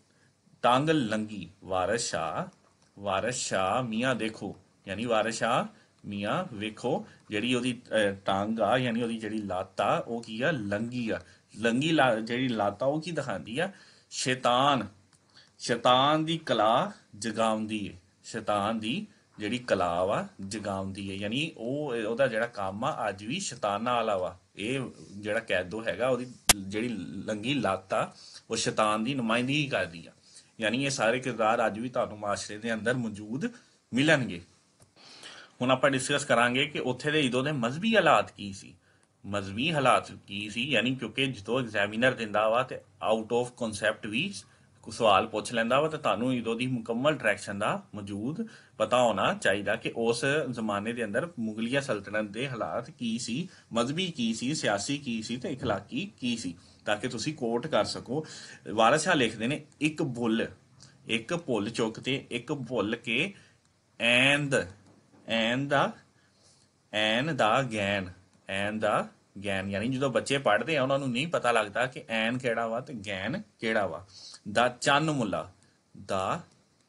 S1: ਤੰਗ ਲੰਗੀ ਵਾਰਿਸ਼ਾ ਵਾਰਿਸ਼ਾ ਮੀਆਂ ਦੇਖੋ ਯਾਨੀ ਵਾਰਿਸ਼ਾ ਮੀਆਂ ਵੇਖੋ ਜਿਹੜੀ ਉਹਦੀ ਟਾਂਗ ਆ ਯਾਨੀ ਉਹਦੀ ਜਿਹੜੀ ਲੱਤ ਆ ਉਹ ਕੀ ਆ ਲੰਗੀ ਆ ਲੰਗੀ ਜਿਹੜੀ ਲੱਤ ਆ ਉਹ ਕੀ ਦਿਖਾਉਂਦੀ ਆ ਸ਼ੈਤਾਨ ਸ਼ੈਤਾਨ ਦੀ ਕਲਾ ਜਗਾਉਂਦੀ ਏ ਸ਼ੈਤਾਨ ਦੀ ਜਿਹੜੀ ਕਲਾ ਵਾ ਜਗਾਉਂਦੀ ਏ ਯਾਨੀ ਉਹ ਉਹਦਾ ਜਿਹੜਾ ਕੰਮ ਆ ਅੱਜ ਵੀ ਸ਼ੈਤਾਨਾਂ ਵਾਲਾ ਵਾ ਇਹ ਜਿਹੜਾ ਕੈਦੋ ਹੈਗਾ ਉਹਦੀ ਜਿਹੜੀ ਲੰਗੀ ਲੱਤ ਆ ਉਹ ਸ਼ੈਤਾਨ ਦੀ ਨੁਮਾਇੰਦਗੀ ਕਰਦੀ ਆ ਯਾਨੀ ਇਹ ਸਾਰੇ ਕਿਰਦਾਰ ਅੱਜ ਵੀ ਤੁਹਾਨੂੰ ਮਾਸ਼ਰੇ ਦੇ ਅੰਦਰ ਮੌਜੂਦ ਮਿਲਣਗੇ ਹੁਣ ਆਪਾਂ ਡਿਸਕਸ ਕਰਾਂਗੇ ਕਿ ਉੱਥੇ ਦੇ ਇਦੋਂ ਦੇ ਮਜ਼ਬੀ ਹਾਲਾਤ ਕੀ ਸੀ ਮਜ਼ਬੀ ਹਾਲਾਤ ਕੀ ਸੀ ਯਾਨੀ ਕਿਉਂਕਿ ਜਦੋਂ ਐਗਜ਼ਾਮੀਨਰ ਦਿੰਦਾ ਵਾ ਤੇ ਆਊਟ ਆਫ ਕਨਸੈਪਟ ਵੀ ਸਵਾਲ ਪੁੱਛ ਲੈਂਦਾ ਵਾ ਤਾਂ ਤੁਹਾਨੂੰ ਇਦੋਂ ਦੀ ਮੁਕੰਮਲ ਡਾਇਰੈਕਸ਼ਨ ਦਾ ਮੌਜੂਦ ਪਤਾ ਹੋਣਾ ਚਾਹੀਦਾ ਕਿ ਉਸ ਜ਼ਮਾਨੇ ਦੇ ਅੰਦਰ ਮੁਗਲੀਆ ਸਲਤਨਤ ਦੇ ਹਾਲਾਤ ਕੀ ਸੀ ਮਜ਼ਬੀ ਕੀ ਸੀ ਸਿਆਸੀ ਕੀ ਸੀ ਤੇ اخلاقی ਕੀ ਸੀ ਤਾਂ ਕਿ ਤੁਸੀਂ ਕੋਟ ਕਰ ਸਕੋ ਵਾਰਿਸ ਲਿਖਦੇ ਨੇ ਇੱਕ ਬੁੱਲ ਇੱਕ ਭੁੱਲ ਚੁੱਕ ਤੇ ਇੱਕ ਭੁੱਲ ਕੇ ਐਂਡ ਐਨ ਦਾ ਐਨ ਦਾ ਗੈਨ ਐਨ ਦਾ ਗੈਨ ਯਾਨੀ ਜਦੋਂ ਬੱਚੇ ਪੜ੍ਹਦੇ ਆ ਉਹਨਾਂ ਨੂੰ ਨਹੀਂ ਪਤਾ ਲੱਗਦਾ ਕਿ ਐਨ ਕਿਹੜਾ ਵਾ ਤੇ ਗੈਨ ਕਿਹੜਾ ਵਾ ਦਾ ਚੰਨ ਮੁੱਲਾ ਦਾ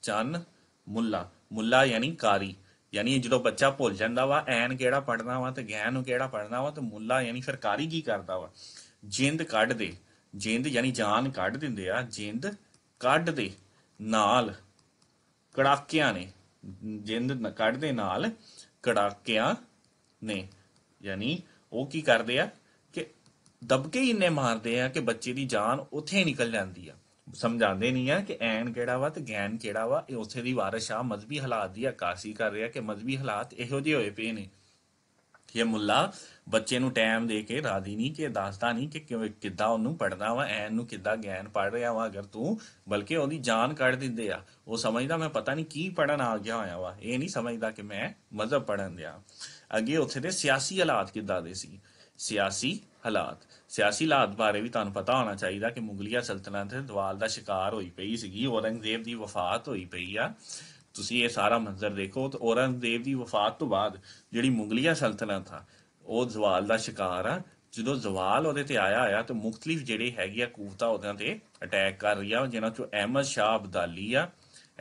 S1: ਚੰਨ ਮੁੱਲਾ ਮੁੱਲਾ ਯਾਨੀ ਕਾਰੀ ਯਾਨੀ ਜਦੋਂ ਬੱਚਾ ਭੁੱਲ ਜਾਂਦਾ ਵਾ ਐਨ ਕਿਹੜਾ ਪੜ੍ਹਨਾ ਵਾ ਤੇ ਗੈਨ ਨੂੰ ਕਿਹੜਾ ਪੜ੍ਹਨਾ ਵਾ ਤੇ ਮੁੱਲਾ ਯਾਨੀ ਸਰਕਾਰੀ ਕੀ ਕਰਦਾ ਵਾ ਜਿੰਦ ਕੱਢ ਦੇ ਜਿੰਦ ਯਾਨੀ ਜਾਨ ਕੱਢ ਦਿੰਦੇ ਆ ਜਿੰਦ ਕੱਢ ਦੇ ਨਾਲ ਕੜਾਕਿਆਂ ਨੇ ਜਿੰਦ ਕੱਢ ਦੇ ਨਾਲ ਕੜਾਕਿਆਂ ਨੇ ਯਾਨੀ ਉਹ ਕੀ ਕਰਦੇ ਆ ਕਿ ਦਬਕੇ ਹੀ ਇੰਨੇ ਮਾਰਦੇ ਆ ਕਿ ਬੱਚੇ ਦੀ ਜਾਨ ਉੱਥੇ ਹੀ ਨਿਕਲ ਜਾਂਦੀ ਆ ਸਮਝਾਉਂਦੇ ਨਹੀਂ ਆ ਕਿ ਐਨ ਕਿਹੜਾ ਵਾ ਤੇ ਗੈਨ ਕਿਹੜਾ ਵਾ ਇਹ ਉਸੇ ਦੀ ਵਾਰਿਸ਼ ਆ ਮਜ਼ਬੀ ਹਾਲਾਤ ਦੀ ਆਕਾਸ਼ੀ ਕਰ ਰਿਹਾ ਕਿ ਮਜ਼ਬੀ ਹਾਲਾਤ ਇਹੋ ਜਿਹੇ ਹੋਏ ਪਏ ਨੇ ਇਹ ਮੁੱਲਾ ਬੱਚੇ ਨੂੰ ਟਾਈਮ ਦੇ ਕੇ ਰਾਜ਼ੀ ਨਹੀਂ ਕਿ ਦੱਸਦਾ ਨਹੀਂ ਕਿ ਕਿਵੇਂ ਕਿੱਦਾਂ ਉਹਨੂੰ ਪੜਨਾ ਵਾ ਐਨ ਨੂੰ ਕਿੱਦਾਂ ਗਿਆਨ ਪੜ ਰਿਹਾ ਵਾ ਅਗਰ ਤੂੰ ਬਲਕਿ ਉਹਦੀ ਜਾਨ ਕੱਢ ਦਿੰਦੇ ਆ ਉਹ ਸਮਝਦਾ ਮੈਂ ਪਤਾ ਨਹੀਂ ਕੀ ਪੜਨ ਆ ਗਿਆ ਹੋਇਆ ਵਾ ਇਹ ਨਹੀਂ ਸਮਝਦਾ ਕਿ ਮੈਂ ਮਜ਼ਹਬ ਪੜਨ ਦਿਆ ਅੱਗੇ ਉੱਥੇ ਦੇ ਸਿਆਸੀ ਹਾਲਾਤ ਕਿੱਦਾਂ ਦੇ ਸੀ ਸਿਆਸੀ ਹਾਲਾਤ ਸਿਆਸੀ ਹਾਲਾਤ ਬਾਰੇ ਵੀ ਤੁਹਾਨੂੰ ਪਤਾ ਹੋਣਾ ਚਾਹੀਦਾ ਕਿ ਮੁਗਲੀਆ ਸਲਤਨਤ ਦਵਾਲ ਦਾ ਸ਼ਿਕਾਰ ਹੋਈ ਪਈ ਸੀਗੀ ਔਰੰਗਜ਼ੇਬ ਦੀ ਵਫਾਤ ਹੋਈ ਪਈ ਆ ਤੁਸੀਂ ਇਹ ਸਾਰਾ ਮੰਜ਼ਰ ਦੇਖੋ ਤਾਂ ਔਰੰਗਜ਼ੇਬ ਦੀ ਵਫਾਤ ਤੋਂ ਬਾਅਦ ਜਿਹੜੀ ਮੁਗਲੀਆ ਸਲਤਨਤ ਆ ਉਹ ਜ਼ਵਾਲ ਦਾ ਸ਼ਿਕਾਰ ਆ ਜਦੋਂ ਜ਼ਵਾਲ ਉਹਦੇ ਤੇ ਆਇਆ ਆ ਤਾਂ ਮੁxtਲਿਫ ਜਿਹੜੇ ਹੈਗੇ ਆ ਕੂਵਤਾ ਉਹਦਾਂ ਤੇ ਅਟੈਕ ਕਰ ਰਹੀਆਂ ਜਿਨ੍ਹਾਂ ਚੋਂ ਅਹਿਮਦ ਸ਼ਾਹ ਅਬਦਾਲੀ ਆ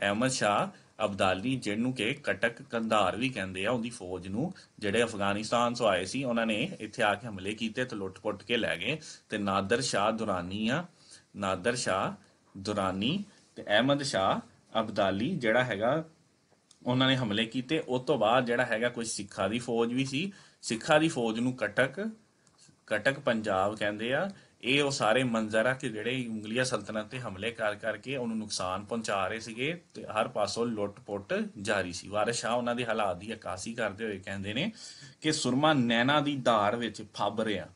S1: ਅਹਿਮਦ ਸ਼ਾਹ ਅਬਦਾਲੀ ਜਿਹਨੂੰ ਕਿ ਕਟਕ ਕੰਧਾਰ ਵੀ ਕਹਿੰਦੇ ਆ ਉਹਦੀ ਫੌਜ ਨੂੰ ਜਿਹੜੇ ਅਫਗਾਨਿਸਤਾਨ ਤੋਂ ਆਏ ਸੀ ਉਹਨਾਂ ਨੇ ਇੱਥੇ ਆ ਕੇ ਹਮਲੇ ਕੀਤੇ ਤੇ ਲੁੱਟ-ਪੁੱਟ ਕੇ ਲੈ ਗਏ ਤੇ ਨਾਦਰ ਸ਼ਾਹ ਦੁਰਾਨੀ ਆ ਨਾਦਰ ਸ਼ਾਹ ਦੁਰਾਨੀ ਤੇ ਅਹਿਮਦ ਸ਼ਾਹ ਅਬਦਾਲੀ ਜਿਹੜਾ ਹੈਗਾ ਉਹਨਾਂ ਨੇ ਹਮਲੇ ਕੀਤੇ ਉਸ ਤੋਂ ਬਾਅਦ ਜਿਹੜਾ ਹੈਗਾ ਕੋਈ ਸਿੱਖਾਂ ਦੀ ਫੌਜ ਵੀ ਸੀ ਸਿੱਖਾਂ ਦੀ ਫੌਜ ਨੂੰ ਕਟਕ ਕਟਕ ਪੰਜਾਬ ਕਹਿੰਦੇ ਆ ਇਹ ਉਹ ਸਾਰੇ ਮੰਜ਼ਰ ਆ ਕਿ ਜਿਹੜੇ ਉਂਗਲੀਆਂ ਸਲਤਨਤ ਤੇ ਹਮਲੇ ਕਰ ਕਰਕੇ ਉਹਨੂੰ ਨੁਕਸਾਨ ਪਹੁੰਚਾ ਰਹੇ ਸੀਗੇ ਤੇ ਹਰ ਪਾਸੋਂ ਲੁੱਟ-ਪੁੱਟ ਜਾਰੀ ਸੀ ਵਾਰਿਸ ਸ਼ਾਹ ਉਹਨਾਂ ਦੇ ਹਾਲਾਤ ਦੀ ਅਕਾਸੀ ਕਰਦੇ ਹੋਏ ਕਹਿੰਦੇ ਨੇ ਕਿ ਸੁਰਮਾ ਨੈਣਾ ਦੀ ਧਾਰ ਵਿੱਚ ਫੱਬ ਰਿਆ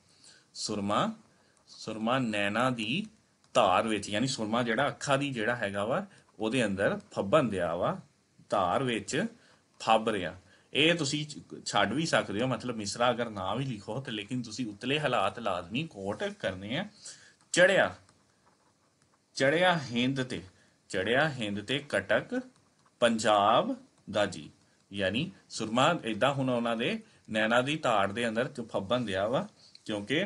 S1: ਸੁਰਮਾ ਸੁਰਮਾ ਨੈਣਾ ਦੀ ਧਾਰ ਵਿੱਚ ਯਾਨੀ ਸੁਰਮਾ ਜਿਹੜਾ ਅੱਖਾਂ ਦੀ ਜਿਹੜਾ ਹੈਗਾ ਵਾ ਉਹਦੇ ਅੰਦਰ ਫੱਬਨ ਦਿਆ ਵਾ ਧਾਰ ਵਿੱਚ ਫੱਬ ਰਿਆ ਇਹ ਤੁਸੀਂ ਛੱਡ ਵੀ ਸਕਦੇ ਹੋ ਮਤਲਬ ਮਿਸਰਾ ਅਗਰ ਨਾ ਵੀ ਲਿਖੋ ਤੇ ਲੇਕਿਨ ਤੁਸੀਂ ਉਤਲੇ ਹਾਲਾਤ ਲਾਜ਼ਮੀ ਕੋਟ ਕਰਨੇ ਆ ਚੜਿਆ ਚੜਿਆ ਹਿੰਦ ਤੇ ਚੜਿਆ ਹਿੰਦ ਤੇ ਕਟਕ ਪੰਜਾਬ ਦਾ ਜੀ ਯਾਨੀ ਸੁਰਮਾ ਇਦਾਂ ਹੁਣ ਉਹਨਾਂ ਦੇ ਨੈਣਾ ਦੀ ਧਾਰ ਦੇ ਅੰਦਰ ਫੱਬਣ ਦਿਆ ਵਾ ਕਿਉਂਕਿ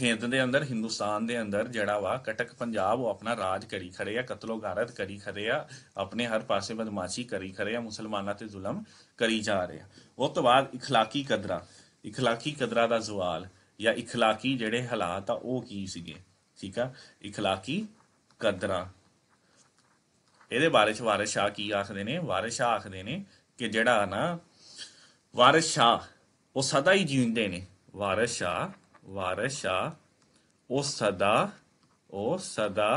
S1: ਹਿੰਦ ਦੇ ਅੰਦਰ ਹਿੰਦੁਸਤਾਨ ਦੇ ਅੰਦਰ ਜਿਹੜਾ ਵਾ ਕਟਕ ਪੰਜਾਬ ਉਹ ਆਪਣਾ ਰਾਜ ਕਰੀ ਖੜੇ ਆ ਕਤਲੋ ਗਾਰਤ ਕਰੀ ਖੜੇ ਆ ਆਪਣੇ ਹਰ ਪਾਸੇ ਬਦਮਾਸ਼ੀ ਕਰੀ ਖੜੇ ਆ ਮੁਸਲਮਾਨਾਂ ਤੇ ਜ਼ੁਲਮ ਕਰੀ ਜਾ ਰਹੇ ਆ ਉਸ ਤੋਂ ਬਾਅਦ اخلاقی ਕਦਰਾਂ اخلاقی ਕਦਰਾਂ ਦਾ ਜ਼ਵਾਲ ਜਾਂ اخلاقی ਜਿਹੜੇ ਹਾਲਾਤ ਆ ਉਹ ਕੀ ਸੀਗੇ ਠੀਕ ਆ اخلاقی ਕਦਰਾਂ ਇਹਦੇ ਬਾਰੇ ਚ ਵਾਰਿਸ ਸ਼ਾਹ ਕੀ ਆਖਦੇ ਨੇ ਵਾਰਿਸ ਸ਼ਾਹ ਆਖਦੇ ਨੇ ਕਿ ਜਿਹੜਾ ਨਾ ਵਾਰਿਸ ਸ਼ਾਹ ਉਹ ਸਦਾ ਹੀ ਜੀਉਂਦੇ ਨੇ ਵਾਰਿਸ ਸ਼ਾਹ ਵਾਰਸ਼ਾ ਉਹ ਸਦਾ ਉਹ ਸਦਾ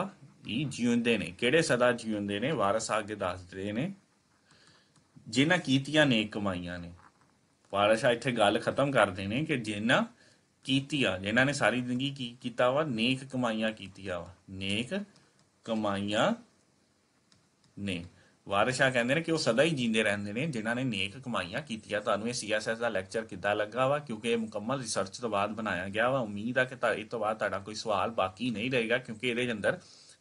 S1: ਹੀ ਜਿਉਂਦੇ ਨੇ ਕਿਹੜੇ ਸਦਾ ਜਿਉਂਦੇ ਨੇ ਵਾਰਸ ਆਗੇ ਦੱਸਦੇ ਨੇ ਜਿਨ੍ਹਾਂ ਕੀਤੀਆਂ ਨੇ ਕਮਾਈਆਂ ਨੇ ਵਾਰਸ਼ਾ ਇੱਥੇ ਗੱਲ ਖਤਮ ਕਰਦੇ ਨੇ ਕਿ ਜਿਨ੍ਹਾਂ ਕੀਤੀਆਂ ਜਿਨ੍ਹਾਂ ਨੇ ਸਾਰੀ ਜ਼ਿੰਦਗੀ ਕੀ ਕੀਤਾ ਵਾ ਨੇਕ ਕਮਾਈਆਂ ਕੀਤੀਆਂ ਵਾ ਨੇਕ ਕਮਾਈਆਂ ਨੇ ਵਾਰਿਸ਼ਾ ਕਹਿੰਦੇ ਨੇ ਕਿ ਉਹ ਸਦਾ ਹੀ ਜਿੰਦੇ ਰਹਿੰਦੇ ਨੇ ਜਿਨ੍ਹਾਂ ਨੇ ਨੇਕ ਕਮਾਈਆਂ ਕੀਤੀਆਂ ਤੁਹਾਨੂੰ ਇਹ ਸੀਐਸਐਸ ਦਾ ਲੈਕਚਰ ਕਿੱਦਾਂ ਲੱਗਾ ਵਾ ਕਿਉਂਕਿ ਇਹ ਮੁਕੰਮਲ ਰਿਸਰਚ ਤੋਂ ਬਾਅਦ ਬਣਾਇਆ ਗਿਆ ਵਾ ਉਮੀਦ ਆ ਕਿ ਇਹ ਤੋਂ ਬਾਅਦ ਤੁਹਾਡਾ ਕੋਈ ਸਵਾਲ ਬਾਕੀ ਨਹੀਂ ਰਹੇਗਾ ਕਿਉਂਕਿ ਇਹਦੇ ਅੰਦਰ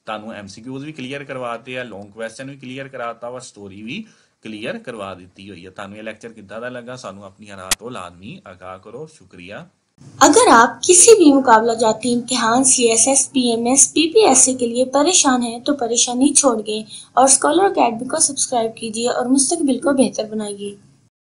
S1: ਤੁਹਾਨੂੰ ਐਮਸੀਕਿਊਜ਼ ਵੀ ਕਲੀਅਰ ਕਰਵਾਤੇ ਆ ਲੌਂਗ ਕੁਐਸਚਨ ਵੀ ਕਲੀਅਰ ਕਰਾਤਾ ਵਾ ਸਟੋਰੀ ਵੀ ਕਲੀਅਰ ਕਰਵਾ ਦਿੱਤੀ ਹੋਈ ਹੈ ਤੁਹਾਨੂੰ ਇਹ ਲੈਕਚਰ ਕਿੱਦਾਂ ਦਾ ਲੱਗਾ ਸਾਨੂੰ ਆਪਣੀਆਂ ਰਾਤ ਉਹ ਲਾਜ਼ਮੀ ਆਗਾਹ ਕਰੋ ਸ਼ੁਕਰੀਆ अगर आप किसी भी मुकाबला जाती इम्तहान C S S P M S P P S A के लिए परेशान हैं तो परेशानी छोड़ दें और स्कॉलर अकेडमी को सब्सक्राइब कीजिए और मुस्तबिल को बेहतर बनाइए